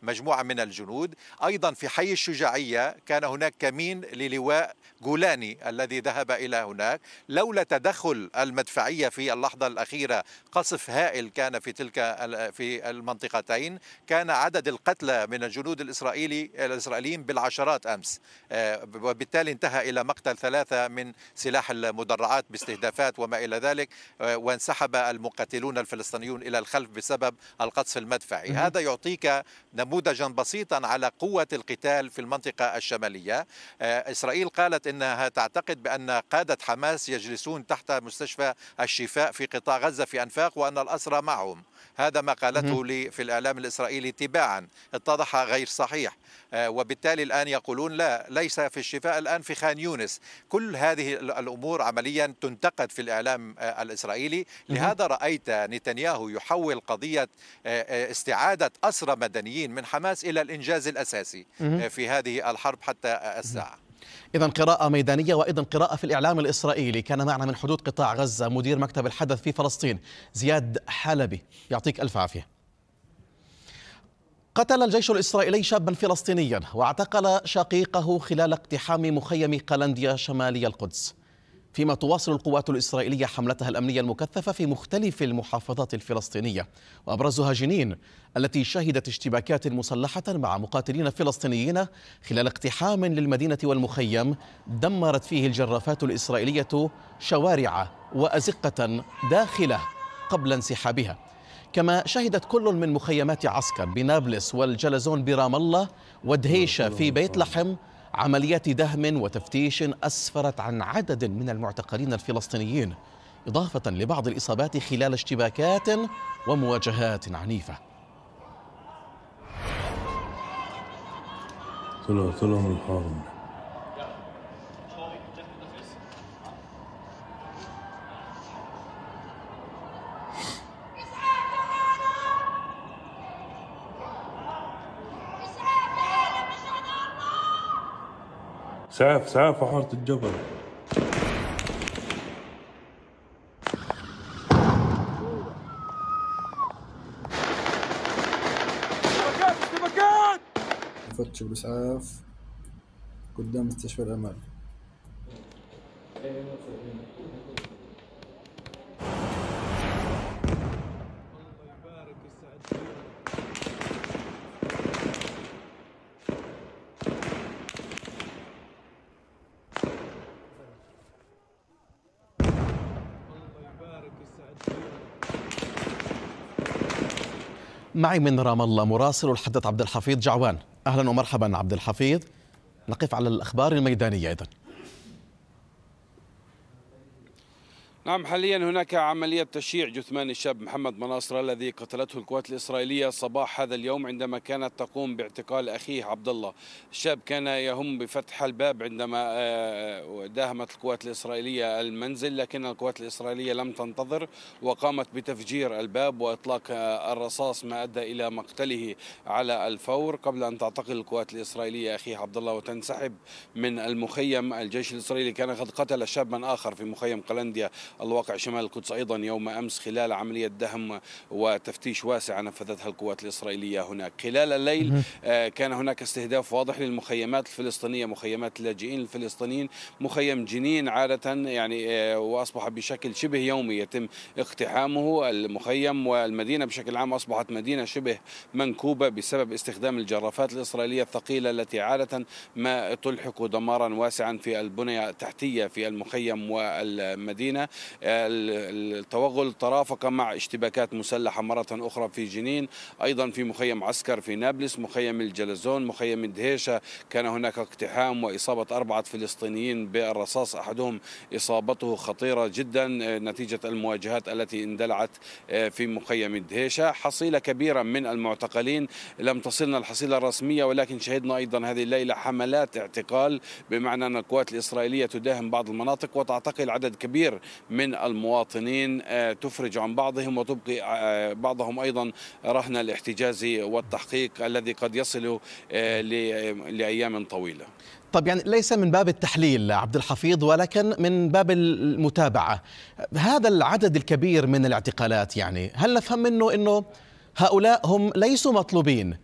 المجموعه من الجنود ايضا في حي الشجاعيه كان هناك كمين للواء جولاني الذي ذهب الى هناك لولا تدخل المدفعيه في اللحظه الاخيره قصف هائل كان في تلك في المنطقتين كان عدد القتلى من الجنود الاسرائيلي الاسرائيليين بالعشرات امس آه، وبالتالي انتهى إلى مقتل ثلاثة من سلاح المدرعات باستهدافات وما إلى ذلك آه، وانسحب المقاتلون الفلسطينيون إلى الخلف بسبب القصف المدفعي هذا يعطيك نموذجا بسيطا على قوة القتال في المنطقة الشمالية آه، إسرائيل قالت إنها تعتقد بأن قادة حماس يجلسون تحت مستشفى الشفاء في قطاع غزة في أنفاق وأن الأسرى معهم هذا ما قالته لي في الإعلام الإسرائيلي تباعا اتضح غير صحيح وبالتالي الآن يقولون لا ليس في الشفاء الآن في خان يونس كل هذه الأمور عمليا تنتقد في الإعلام آه، الإسرائيلي لهذا رأيت نتنياهو يحول قضية آه، آه، استعادة أسرى مدنيين من حماس إلى الإنجاز الأساسي في هذه الحرب حتى الساعة إذا قراءة ميدانية وأيضا قراءة في الإعلام الإسرائيلي كان معنا من حدود قطاع غزة مدير مكتب الحدث في فلسطين زياد حلبي يعطيك ألف عافية قتل الجيش الإسرائيلي شابا فلسطينيا واعتقل شقيقه خلال اقتحام مخيم قلنديا شمالي القدس فيما تواصل القوات الإسرائيلية حملتها الأمنية المكثفة في مختلف المحافظات الفلسطينية وأبرزها جنين التي شهدت اشتباكات مسلحة مع مقاتلين فلسطينيين خلال اقتحام للمدينة والمخيم دمرت فيه الجرافات الإسرائيلية شوارع وأزقة داخله قبل انسحابها كما شهدت كل من مخيمات عسكر بنابلس والجلزون برام الله ودهيشة في بيت لحم عمليات دهم وتفتيش أسفرت عن عدد من المعتقلين الفلسطينيين إضافة لبعض الإصابات خلال اشتباكات ومواجهات عنيفة طلع طلع من الحرب سعف سعف حارة الجبل فتش بالاسعاف قدام مستشفى الامل معي من رام الله مراسل الحدث عبد الحفيظ جعوان اهلا ومرحبا عبد الحفيظ نقف على الاخبار الميدانيه ايضا نعم حاليا هناك عملية تشييع جثمان الشاب محمد مناصر الذي قتلته القوات الإسرائيلية صباح هذا اليوم عندما كانت تقوم باعتقال أخيه عبد الله الشاب كان يهم بفتح الباب عندما آه، داهمت القوات الإسرائيلية المنزل لكن القوات الإسرائيلية لم تنتظر وقامت بتفجير الباب وإطلاق آه، الرصاص ما أدى إلى مقتله على الفور قبل أن تعتقل القوات الإسرائيلية أخيه عبد الله وتنسحب من المخيم الجيش الإسرائيلي كان قد قتل شابا آخر في مخيم قلنديا الواقع شمال القدس أيضا يوم أمس خلال عملية دهم وتفتيش واسع نفذتها القوات الإسرائيلية هناك خلال الليل آه، كان هناك استهداف واضح للمخيمات الفلسطينية مخيمات اللاجئين الفلسطينيين مخيم جنين عادة يعني آه، وأصبح بشكل شبه يومي يتم اقتحامه المخيم والمدينة بشكل عام أصبحت مدينة شبه منكوبة بسبب استخدام الجرافات الإسرائيلية الثقيلة التي عادة ما تلحق دمارا واسعا في البنية التحتية في المخيم والمدينة التوغل ترافق مع اشتباكات مسلحة مرة أخرى في جنين أيضا في مخيم عسكر في نابلس مخيم الجلزون مخيم الدهيشة كان هناك اقتحام وإصابة أربعة فلسطينيين بالرصاص أحدهم إصابته خطيرة جدا نتيجة المواجهات التي اندلعت آه، في مخيم الدهيشة حصيلة كبيرة من المعتقلين لم تصلنا الحصيلة الرسمية ولكن شهدنا أيضا هذه الليلة حملات اعتقال بمعنى أن القوات الإسرائيلية تداهم بعض المناطق وتعتقل عدد كبير من المواطنين آه، تفرج عن بعضهم وتبقي آه، بعضهم أيضا رهن الاحتجاز والتحقيق الذي قد يصل آه، لأيام طويلة طب يعني ليس من باب التحليل عبد الحفيظ ولكن من باب المتابعة هذا العدد الكبير من الاعتقالات يعني هل نفهم منه أنه هؤلاء هم ليسوا مطلوبين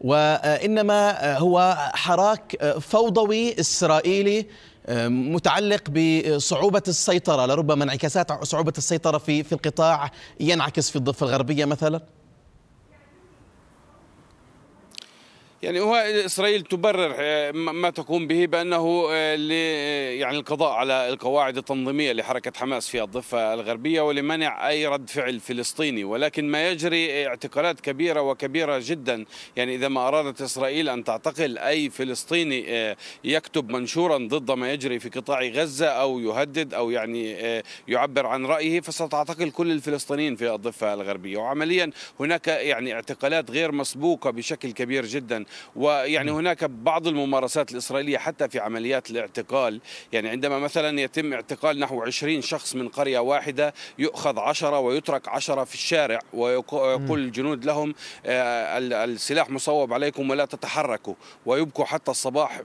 وإنما هو حراك فوضوي إسرائيلي متعلق بصعوبة السيطرة لربما انعكاسات صعوبة السيطرة في في القطاع ينعكس في الضفة الغربية مثلا؟ يعني هو اسرائيل تبرر آه، ما تقوم به بانه آه، آه، يعني القضاء على القواعد التنظيميه لحركه حماس في الضفه الغربيه ولمنع اي رد فعل فلسطيني ولكن ما يجري اعتقالات كبيره وكبيره جدا يعني اذا ما ارادت اسرائيل ان تعتقل اي فلسطيني يكتب منشورا ضد ما يجري في قطاع غزه او يهدد او يعني يعبر عن رايه فستعتقل كل الفلسطينيين في الضفه الغربيه وعمليا هناك يعني اعتقالات غير مسبوقه بشكل كبير جدا ويعني هناك بعض الممارسات الإسرائيلية حتى في عمليات الاعتقال يعني عندما مثلا يتم اعتقال نحو 20 شخص من قرية واحدة يؤخذ عشرة ويترك عشرة في الشارع ويقول الجنود لهم آه، السلاح مصوب عليكم ولا تتحركوا ويبكوا حتى الصباح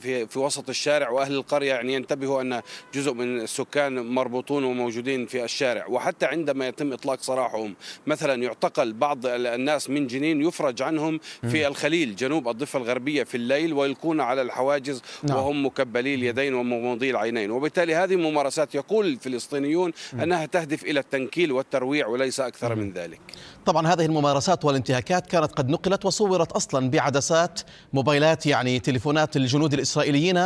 في, في وسط الشارع وأهل القرية يعني ينتبهوا أن جزء من السكان مربوطون وموجودين في الشارع وحتى عندما يتم إطلاق سراحهم مثلا يعتقل بعض الناس من جنين يفرج عنهم في الخليل جنوب الضفة الغربية في الليل ويلقون على الحواجز نعم. وهم مكبلي اليدين ومغمضي العينين وبالتالي هذه الممارسات يقول الفلسطينيون أنها تهدف إلى التنكيل والترويع وليس أكثر من ذلك طبعا هذه الممارسات والانتهاكات كانت قد نقلت وصورت أصلا بعدسات موبايلات يعني تليفونات الجنود الإسرائيليين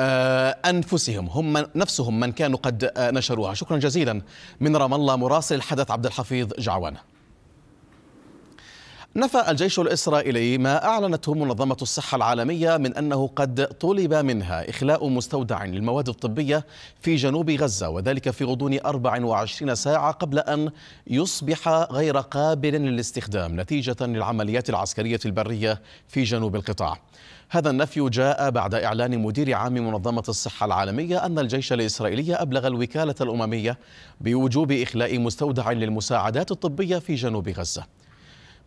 آه، أنفسهم هم نفسهم من كانوا قد آه، نشروها شكرا جزيلا من رام الله مراسل الحدث عبد الحفيظ جعوانه نفى الجيش الإسرائيلي ما أعلنته منظمة الصحة العالمية من أنه قد طلب منها إخلاء مستودع للمواد الطبية في جنوب غزة وذلك في غضون 24 ساعة قبل أن يصبح غير قابل للاستخدام نتيجة للعمليات العسكرية البرية في جنوب القطاع هذا النفي جاء بعد إعلان مدير عام منظمة الصحة العالمية أن الجيش الإسرائيلي أبلغ الوكالة الأممية بوجوب إخلاء مستودع للمساعدات الطبية في جنوب غزة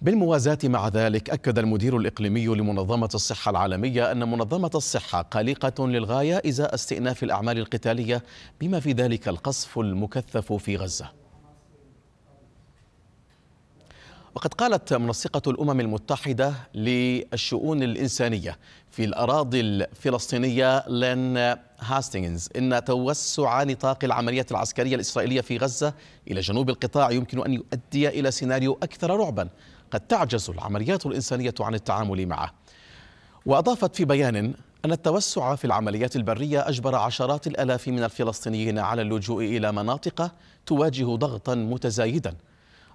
بالموازاة مع ذلك أكد المدير الإقليمي لمنظمة الصحة العالمية أن منظمة الصحة قلقة للغاية إزاء استئناف الأعمال القتالية بما في ذلك القصف المكثف في غزة وقد قالت منسقة الأمم المتحدة للشؤون الإنسانية في الأراضي الفلسطينية لين هاستينغز إن توسع نطاق العملية العسكرية الإسرائيلية في غزة إلى جنوب القطاع يمكن أن يؤدي إلى سيناريو أكثر رعبا قد تعجز العمليات الإنسانية عن التعامل معه وأضافت في بيان أن التوسع في العمليات البرية أجبر عشرات الآلاف من الفلسطينيين على اللجوء إلى مناطق تواجه ضغطا متزايدا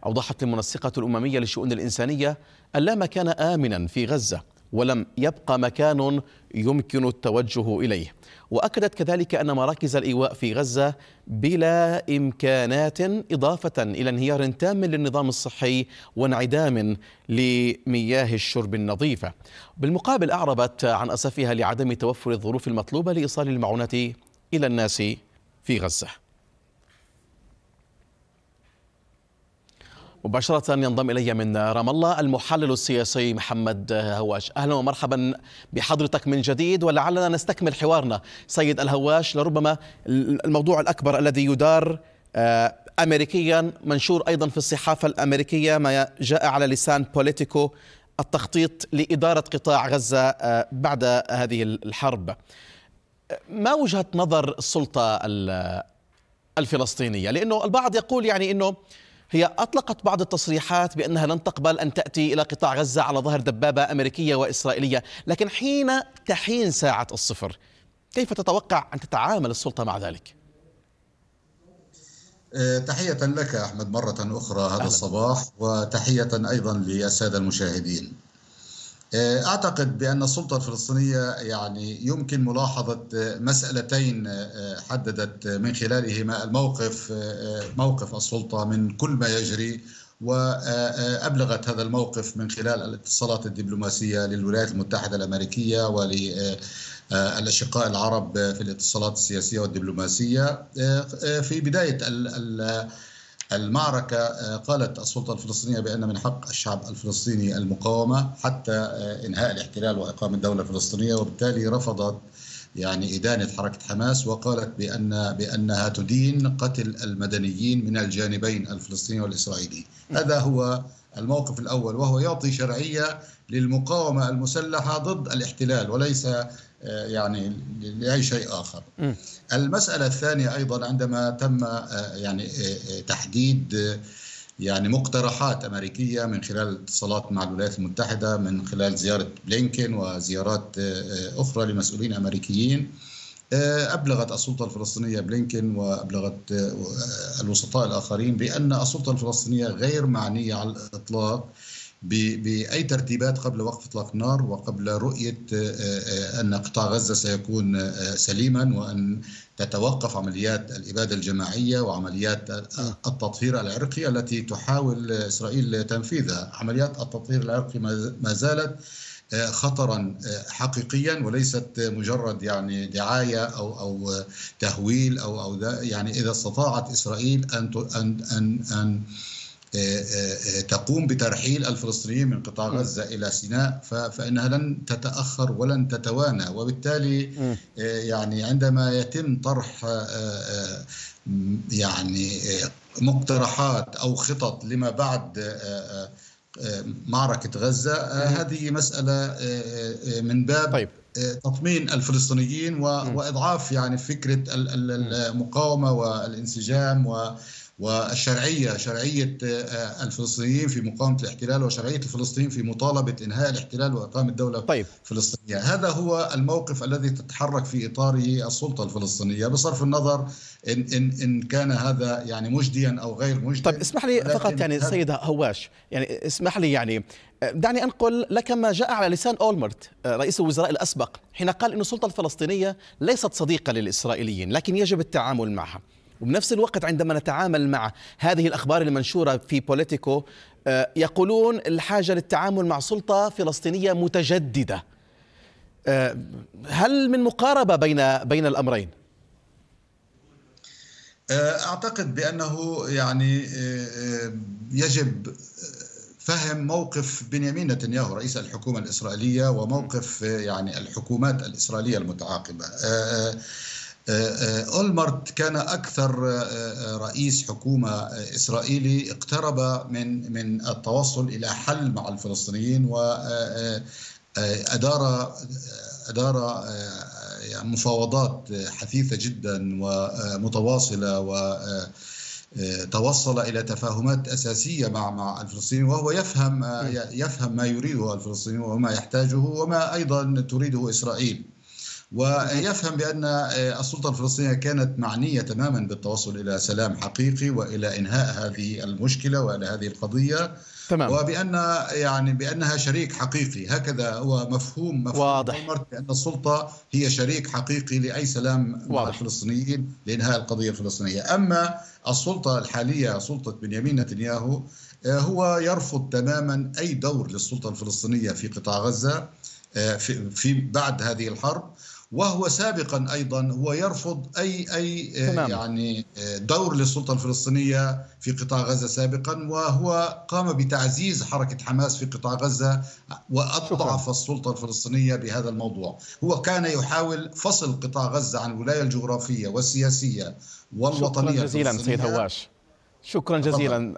أوضحت المنسقة الأممية للشؤون الإنسانية أن لا مكان آمنا في غزة ولم يبقى مكان يمكن التوجه اليه واكدت كذلك ان مراكز الايواء في غزه بلا امكانات اضافه الى انهيار تام للنظام الصحي وانعدام لمياه الشرب النظيفه بالمقابل اعربت عن اسفها لعدم توفر الظروف المطلوبه لايصال المعونه الى الناس في غزه مباشرة ينضم إلي من رام الله المحلل السياسي محمد هواش أهلا ومرحبا بحضرتك من جديد ولعلنا نستكمل حوارنا سيد الهواش لربما الموضوع الأكبر الذي يدار آه، أمريكيا منشور أيضا في الصحافة الأمريكية ما جاء على لسان بوليتيكو التخطيط لإدارة قطاع غزة آه، بعد هذه الحرب ما وجهة نظر السلطة الفلسطينية لأنه البعض يقول يعني أنه هي أطلقت بعض التصريحات بأنها لن تقبل أن تأتي إلى قطاع غزة على ظهر دبابة أمريكية وإسرائيلية لكن حين تحين ساعة الصفر كيف تتوقع أن تتعامل السلطة مع ذلك؟ آه، تحية لك أحمد مرة أخرى هذا أهلا. الصباح وتحية أيضا للسادة المشاهدين آه، اعتقد بان السلطه الفلسطينيه يعني يمكن ملاحظه مسالتين آه، حددت من خلالهما الموقف آه، موقف السلطه من كل ما يجري وابلغت هذا الموقف من خلال الاتصالات الدبلوماسيه للولايات المتحده الامريكيه الاشقاء العرب في الاتصالات السياسيه والدبلوماسيه في بدايه المعركة آه، قالت السلطة الفلسطينية بأن من حق الشعب الفلسطيني المقاومة حتى آه، إنهاء الاحتلال وإقامة دولة فلسطينية وبالتالي رفضت يعني إدانة حركة حماس وقالت بأن بأنها تدين قتل المدنيين من الجانبين الفلسطيني والإسرائيلي هذا هو الموقف الأول وهو يعطي شرعية للمقاومة المسلحة ضد الاحتلال وليس آه، يعني لاي شيء اخر. المساله الثانيه ايضا عندما تم آه، يعني آه، تحديد يعني مقترحات امريكيه من خلال اتصالات مع الولايات المتحده من خلال زياره بلينكن وزيارات اخرى لمسؤولين امريكيين ابلغت السلطه الفلسطينيه بلينكن وابلغت الوسطاء الاخرين بان السلطه الفلسطينيه غير معنيه على الاطلاق باي ترتيبات قبل وقف اطلاق النار وقبل رؤيه ان قطاع غزه سيكون سليما وان تتوقف عمليات الاباده الجماعيه وعمليات آه. التطهير العرقي التي تحاول اسرائيل تنفيذها، عمليات التطهير العرقي ما زالت خطرا حقيقيا وليست مجرد يعني دعايه او او تهويل او او يعني اذا استطاعت اسرائيل ان ان ان, أن تقوم بترحيل الفلسطينيين من قطاع غزة إلى سيناء فإنها لن تتأخر ولن تتوانى وبالتالي آه، يعني عندما يتم طرح آه، آه، يعني مقترحات أو خطط لما بعد معركة غزة هذه مسألة من باب طيب. تطمين الفلسطينيين واضعاف يعني فكره المقاومه والانسجام والشرعية شرعية آه، الفلسطينيين في مقاومة الاحتلال وشرعية الفلسطينيين في مطالبة إنهاء الاحتلال وإقامة دولة طيب. فلسطينية هذا هو الموقف الذي تتحرك في إطاره السلطة الفلسطينية بصرف النظر إن, إن, إن كان هذا يعني مجديا أو غير مجدي طيب اسمح لي فقط يعني سيد هواش يعني اسمح لي يعني آه، دعني انقل لك ما جاء على لسان اولمرت آه، رئيس الوزراء الاسبق حين قال ان السلطه الفلسطينيه ليست صديقه للاسرائيليين لكن يجب التعامل معها وبنفس الوقت عندما نتعامل مع هذه الأخبار المنشورة في بوليتيكو آه، يقولون الحاجة للتعامل مع سلطة فلسطينية متجددة آه، هل من مقاربة بين بين الأمرين؟ آه، أعتقد بأنه يعني يجب فهم موقف بنيامين نتنياهو رئيس الحكومة الإسرائيلية وموقف يعني الحكومات الإسرائيلية المتعاقبة اولمرت كان اكثر آه، آه، رئيس حكومه اسرائيلي اقترب من من التوصل الى حل مع الفلسطينيين و آه، ادار ادار يعني مفاوضات حثيثه جدا ومتواصله و توصل الى تفاهمات اساسيه مع مع الفلسطينيين وهو يفهم يفهم ما يريده الفلسطينيون وما يحتاجه وما ايضا تريده اسرائيل. ويفهم بأن آه، السلطة الفلسطينية كانت معنية تماما بالتوصل إلى سلام حقيقي وإلى إنهاء هذه المشكلة وإلى هذه القضية تمام. وبأن يعني بأنها شريك حقيقي هكذا هو مفهوم مفهوم واضح بأن السلطة هي شريك حقيقي لأي سلام واضح. مع الفلسطينيين لإنهاء القضية الفلسطينية أما السلطة الحالية سلطة بنيامين نتنياهو آه، هو يرفض تماما أي دور للسلطة الفلسطينية في قطاع غزة آه، في بعد هذه الحرب وهو سابقا ايضا هو يرفض اي اي آه، تمام. يعني آه، دور للسلطه الفلسطينيه في قطاع غزه سابقا وهو قام بتعزيز حركه حماس في قطاع غزه واضعف السلطه الفلسطينيه بهذا الموضوع هو كان يحاول فصل قطاع غزه عن الولايه الجغرافيه والسياسيه والوطنيه شكرا جزيلا سيد هواش شكرا جزيلا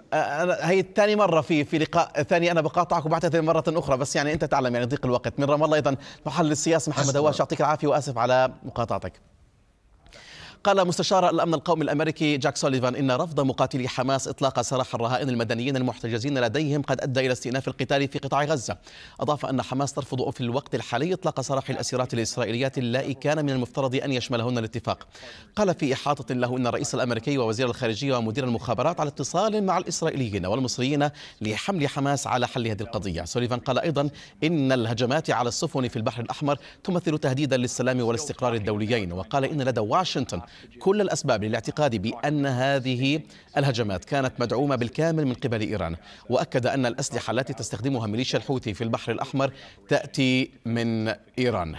هي ثاني مره في في لقاء ثاني انا بقاطعك وبعتذر مره اخرى بس يعني انت تعلم يعني ضيق الوقت من رام الله ايضا محل السياسه محمد هواش يعطيك العافيه واسف على مقاطعتك قال مستشار الأمن القومي الأمريكي جاك سوليفان إن رفض مقاتلي حماس إطلاق سراح الرهائن المدنيين المحتجزين لديهم قد أدى إلى استئناف القتال في قطاع غزة أضاف أن حماس ترفض في الوقت الحالي إطلاق سراح الأسيرات الإسرائيليات اللائي كان من المفترض أن يشملهن الاتفاق قال في إحاطة له إن الرئيس الأمريكي ووزير الخارجية ومدير المخابرات على اتصال مع الإسرائيليين والمصريين لحمل حماس على حل هذه القضية سوليفان قال أيضا إن الهجمات على السفن في البحر الأحمر تمثل تهديدا للسلام والاستقرار الدوليين وقال إن لدى واشنطن كل الأسباب للاعتقاد بأن هذه الهجمات كانت مدعومة بالكامل من قبل إيران وأكد أن الأسلحة التي تستخدمها ميليشيا الحوثي في البحر الأحمر تأتي من إيران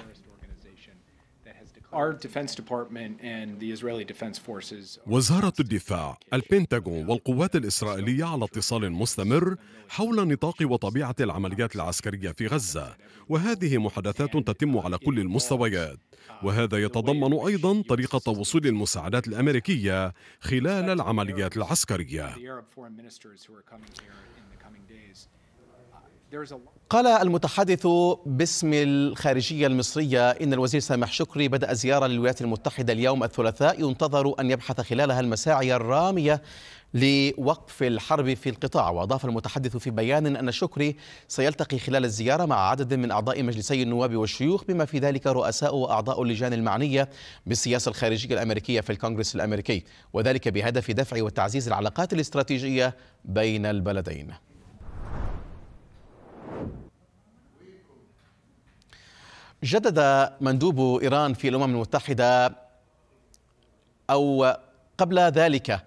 وزارة الدفاع البنتاغون والقوات الإسرائيلية على اتصال مستمر حول نطاق وطبيعة العمليات العسكرية في غزة وهذه محادثات تتم على كل المستويات وهذا يتضمن أيضا طريقة وصول المساعدات الأمريكية خلال العمليات العسكرية قال المتحدث باسم الخارجية المصرية إن الوزير سامح شكري بدأ زيارة للولايات المتحدة اليوم الثلاثاء ينتظر أن يبحث خلالها المساعي الرامية لوقف الحرب في القطاع وأضاف المتحدث في بيان أن شكري سيلتقي خلال الزيارة مع عدد من أعضاء مجلسي النواب والشيوخ بما في ذلك رؤساء وأعضاء اللجان المعنية بالسياسة الخارجية الأمريكية في الكونغرس الأمريكي وذلك بهدف دفع وتعزيز العلاقات الاستراتيجية بين البلدين جدد مندوب ايران في الامم المتحده او قبل ذلك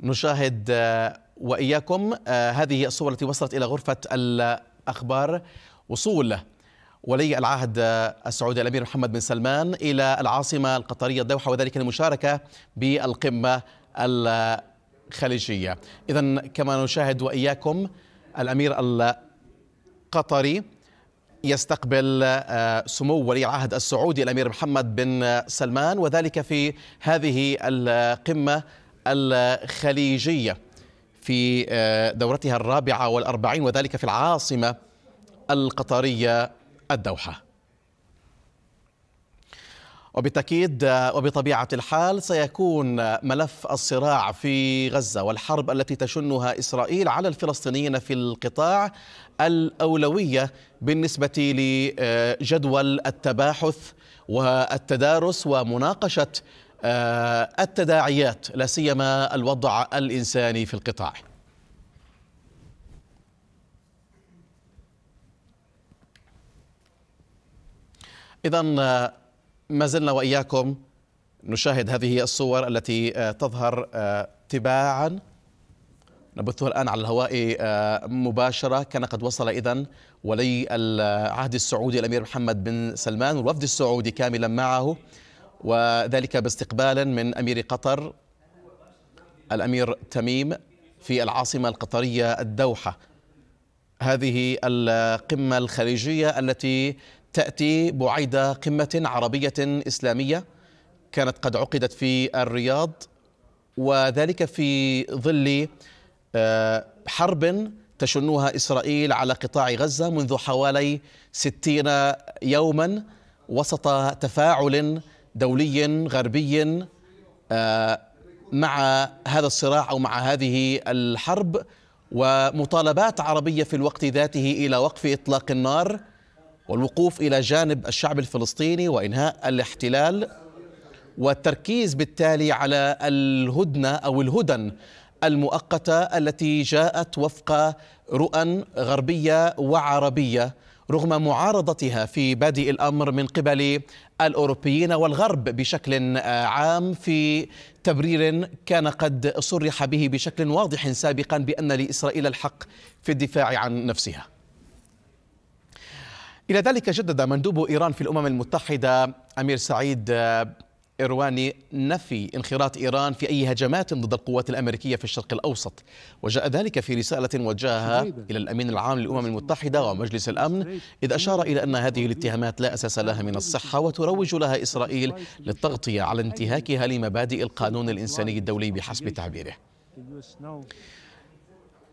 نشاهد آه، واياكم آه، هذه الصور التي وصلت الى غرفه الاخبار وصول ولي العهد آه، السعودي الامير محمد بن سلمان الى العاصمه القطريه الدوحه وذلك للمشاركه بالقمه الخليجيه. اذا كما نشاهد واياكم الامير القطري يستقبل آه، سمو ولي العهد السعودي الامير محمد بن آه، سلمان وذلك في هذه القمه الخليجيه في آه، دورتها الرابعه والاربعين وذلك في العاصمه القطريه الدوحه وبالتأكيد وبطبيعة الحال سيكون ملف الصراع في غزة والحرب التي تشنها إسرائيل على الفلسطينيين في القطاع الأولوية بالنسبة لجدول التباحث والتدارس ومناقشة آه، التداعيات لا سيما الوضع الإنساني في القطاع إذا ما زلنا واياكم نشاهد هذه الصور التي آه، تظهر آه، تباعا نبثها الان على الهواء آه، مباشره كان قد وصل اذا ولي العهد السعودي الامير محمد بن سلمان والوفد السعودي كاملا معه وذلك باستقبال من امير قطر الامير تميم في العاصمه القطريه الدوحه هذه القمه الخليجيه التي تأتي بعيد قمة عربية إسلامية كانت قد عقدت في الرياض وذلك في ظل آه، حرب تشنها إسرائيل على قطاع غزة منذ حوالي ستين يوما وسط تفاعل دولي غربي آه، مع هذا الصراع أو مع هذه الحرب ومطالبات عربية في الوقت ذاته إلى وقف إطلاق النار والوقوف الى جانب الشعب الفلسطيني وانهاء الاحتلال والتركيز بالتالي على الهدنه او الهدن المؤقته التي جاءت وفق رؤى غربيه وعربيه رغم معارضتها في بادئ الامر من قبل الاوروبيين والغرب بشكل عام في تبرير كان قد صرح به بشكل واضح سابقا بان لاسرائيل الحق في الدفاع عن نفسها إلى ذلك جدد مندوب إيران في الأمم المتحدة أمير سعيد إرواني آه، نفي انخراط إيران في أي هجمات ضد القوات الأمريكية في الشرق الأوسط وجاء ذلك في رسالة وجهها إلى الأمين العام للأمم المتحدة ومجلس الأمن إذ أشار إلى أن هذه الاتهامات لا أساس لها من الصحة وتروج لها إسرائيل للتغطية على انتهاكها لمبادئ القانون الإنساني الدولي بحسب تعبيره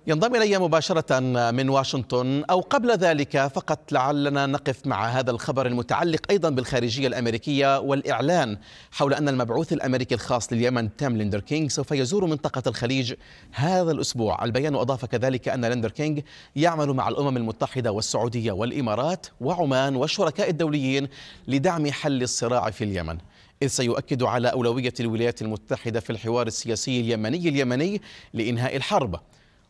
ينضم الي مباشره من واشنطن او قبل ذلك فقط لعلنا نقف مع هذا الخبر المتعلق ايضا بالخارجيه الامريكيه والاعلان حول ان المبعوث الامريكي الخاص لليمن تام ليندر كينغ سوف يزور منطقه الخليج هذا الاسبوع، البيان اضاف كذلك ان ليندر كينغ يعمل مع الامم المتحده والسعوديه والامارات وعمان والشركاء الدوليين لدعم حل الصراع في اليمن. إذ سيؤكد على أولوية الولايات المتحدة في الحوار السياسي اليمني اليمني لإنهاء الحرب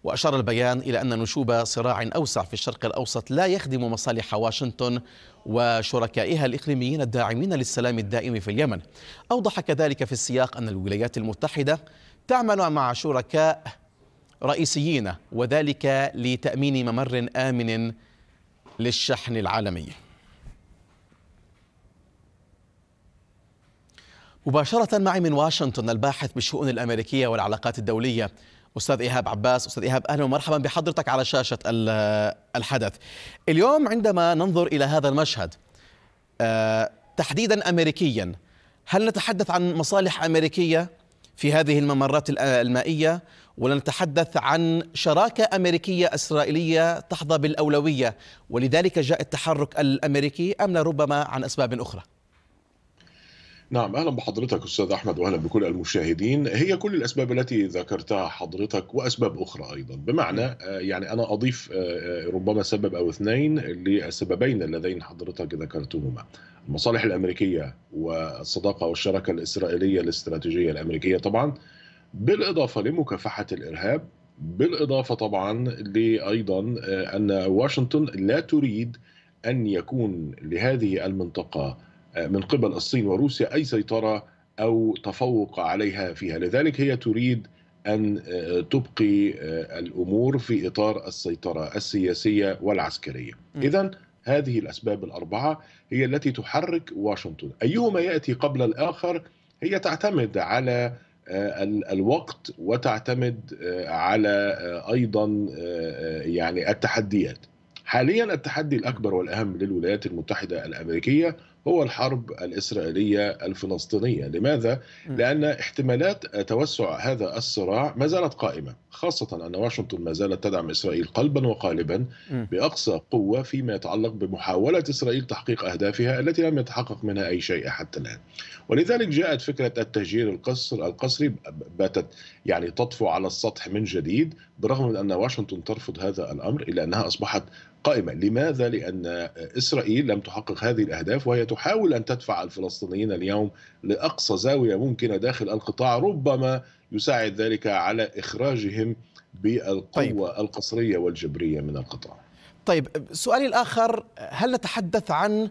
وأشار البيان إلى أن نشوب صراع أوسع في الشرق الأوسط لا يخدم مصالح واشنطن وشركائها الإقليميين الداعمين للسلام الدائم في اليمن أوضح كذلك في السياق أن الولايات المتحدة تعمل مع شركاء رئيسيين وذلك لتأمين ممر آمن للشحن العالمي مباشرة معي من واشنطن الباحث بالشؤون الأمريكية والعلاقات الدولية استاذ ايهاب عباس استاذ ايهاب اهلا ومرحبا بحضرتك على شاشه الحدث اليوم عندما ننظر الى هذا المشهد آه، تحديدا امريكيا هل نتحدث عن مصالح امريكيه في هذه الممرات المائيه ولا نتحدث عن شراكه امريكيه اسرائيليه تحظى بالاولويه ولذلك جاء التحرك الامريكي ام لربما عن اسباب اخرى نعم اهلا بحضرتك استاذ احمد واهلا بكل المشاهدين هي كل الاسباب التي ذكرتها حضرتك واسباب اخرى ايضا بمعنى نعم. آه، يعني انا اضيف آه، آه، ربما سبب او اثنين للسببين اللذين حضرتك ذكرتهما المصالح الامريكيه والصداقه والشراكه الاسرائيليه الاستراتيجيه الامريكيه طبعا بالاضافه لمكافحه الارهاب بالاضافه طبعا لايضا ان واشنطن لا تريد ان يكون لهذه المنطقه من قبل الصين وروسيا اي سيطره او تفوق عليها فيها، لذلك هي تريد ان آه، تبقي آه، الامور في اطار السيطره السياسيه والعسكريه. اذا هذه الاسباب الاربعه هي التي تحرك واشنطن، ايهما ياتي قبل الاخر هي تعتمد على آه، الوقت وتعتمد على ايضا يعني التحديات. حاليا التحدي الاكبر والاهم للولايات المتحده الامريكيه هو الحرب الإسرائيلية الفلسطينية لماذا؟ لأن احتمالات توسع هذا الصراع ما زالت قائمة خاصة أن واشنطن ما زالت تدعم إسرائيل قلبا وقالبا بأقصى قوة فيما يتعلق بمحاولة إسرائيل تحقيق أهدافها التي لم يتحقق منها أي شيء حتى الآن ولذلك جاءت فكرة التهجير القصر القصري باتت يعني تطفو على السطح من جديد برغم من أن واشنطن ترفض هذا الأمر إلا أنها أصبحت قائمه، لماذا؟ لان اسرائيل لم تحقق هذه الاهداف وهي تحاول ان تدفع الفلسطينيين اليوم لاقصى زاويه ممكنه داخل القطاع ربما يساعد ذلك على اخراجهم بالقوه طيب. القصريه والجبريه من القطاع. طيب سؤالي الاخر هل نتحدث عن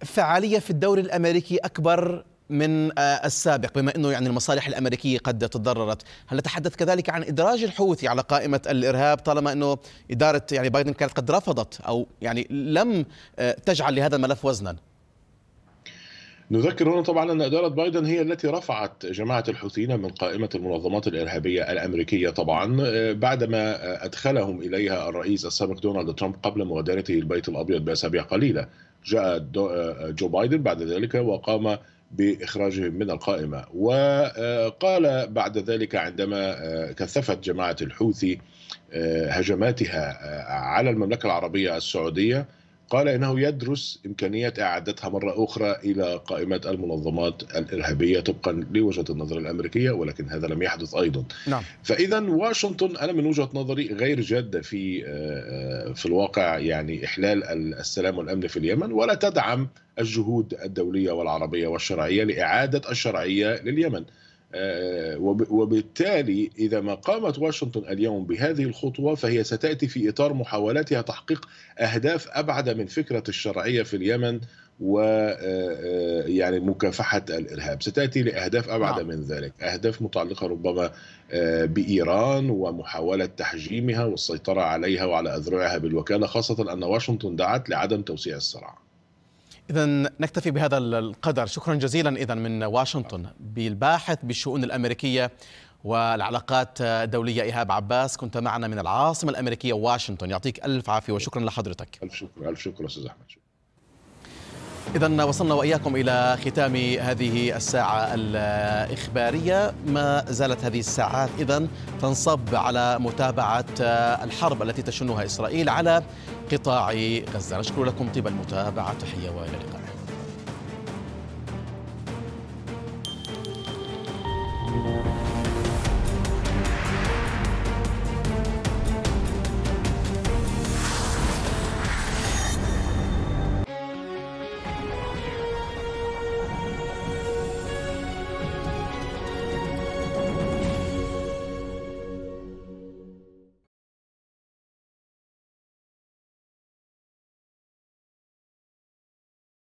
فعاليه في الدوري الامريكي اكبر من آه، السابق بما انه يعني المصالح الامريكيه قد تضررت، هل نتحدث كذلك عن ادراج الحوثي على قائمه الارهاب طالما انه اداره يعني بايدن كانت قد رفضت او يعني لم آه، تجعل لهذا الملف وزنا؟ نذكر هنا طبعا ان اداره بايدن هي التي رفعت جماعه الحوثيين من قائمه المنظمات الارهابيه الامريكيه طبعا آه، بعدما ادخلهم اليها الرئيس السابق دونالد ترامب قبل مغادرته البيت الابيض باسابيع قليله. جاء جو بايدن بعد ذلك وقام باخراجهم من القائمه وقال بعد ذلك عندما آه، كثفت جماعه الحوثي آه، هجماتها آه، على المملكه العربيه السعوديه قال انه يدرس امكانيه اعادتها مره اخرى الى قائمه المنظمات الارهابيه طبقا لوجهه النظر الامريكيه ولكن هذا لم يحدث ايضا. نعم. فاذا واشنطن انا من وجهه نظري غير جاده في آه، آه، في الواقع يعني احلال السلام والامن في اليمن ولا تدعم الجهود الدوليه والعربيه والشرعيه لاعاده الشرعيه لليمن. آه، وبالتالي إذا ما قامت واشنطن اليوم بهذه الخطوة فهي ستأتي في إطار محاولاتها تحقيق أهداف أبعد من فكرة الشرعية في اليمن و آه، آه، يعني مكافحة الإرهاب ستأتي لأهداف أبعد نعم. من ذلك أهداف متعلقة ربما بإيران ومحاولة تحجيمها والسيطرة عليها وعلى أذرعها بالوكالة خاصة أن واشنطن دعت لعدم توسيع الصراع إذا نكتفي بهذا القدر شكرا جزيلا إذا من واشنطن بالباحث بالشؤون الأمريكية والعلاقات الدولية إيهاب عباس كنت معنا من العاصمة الأمريكية واشنطن يعطيك ألف عافية وشكرا لحضرتك ألف شكر ألف شكر أستاذ أحمد شكرا. إذا وصلنا وإياكم إلى ختام هذه الساعة الإخبارية ما زالت هذه الساعات إذا تنصب على متابعة الحرب التي تشنها إسرائيل على قطاع غزة نشكر لكم طيب المتابعة تحية وإلى اللقاء thank you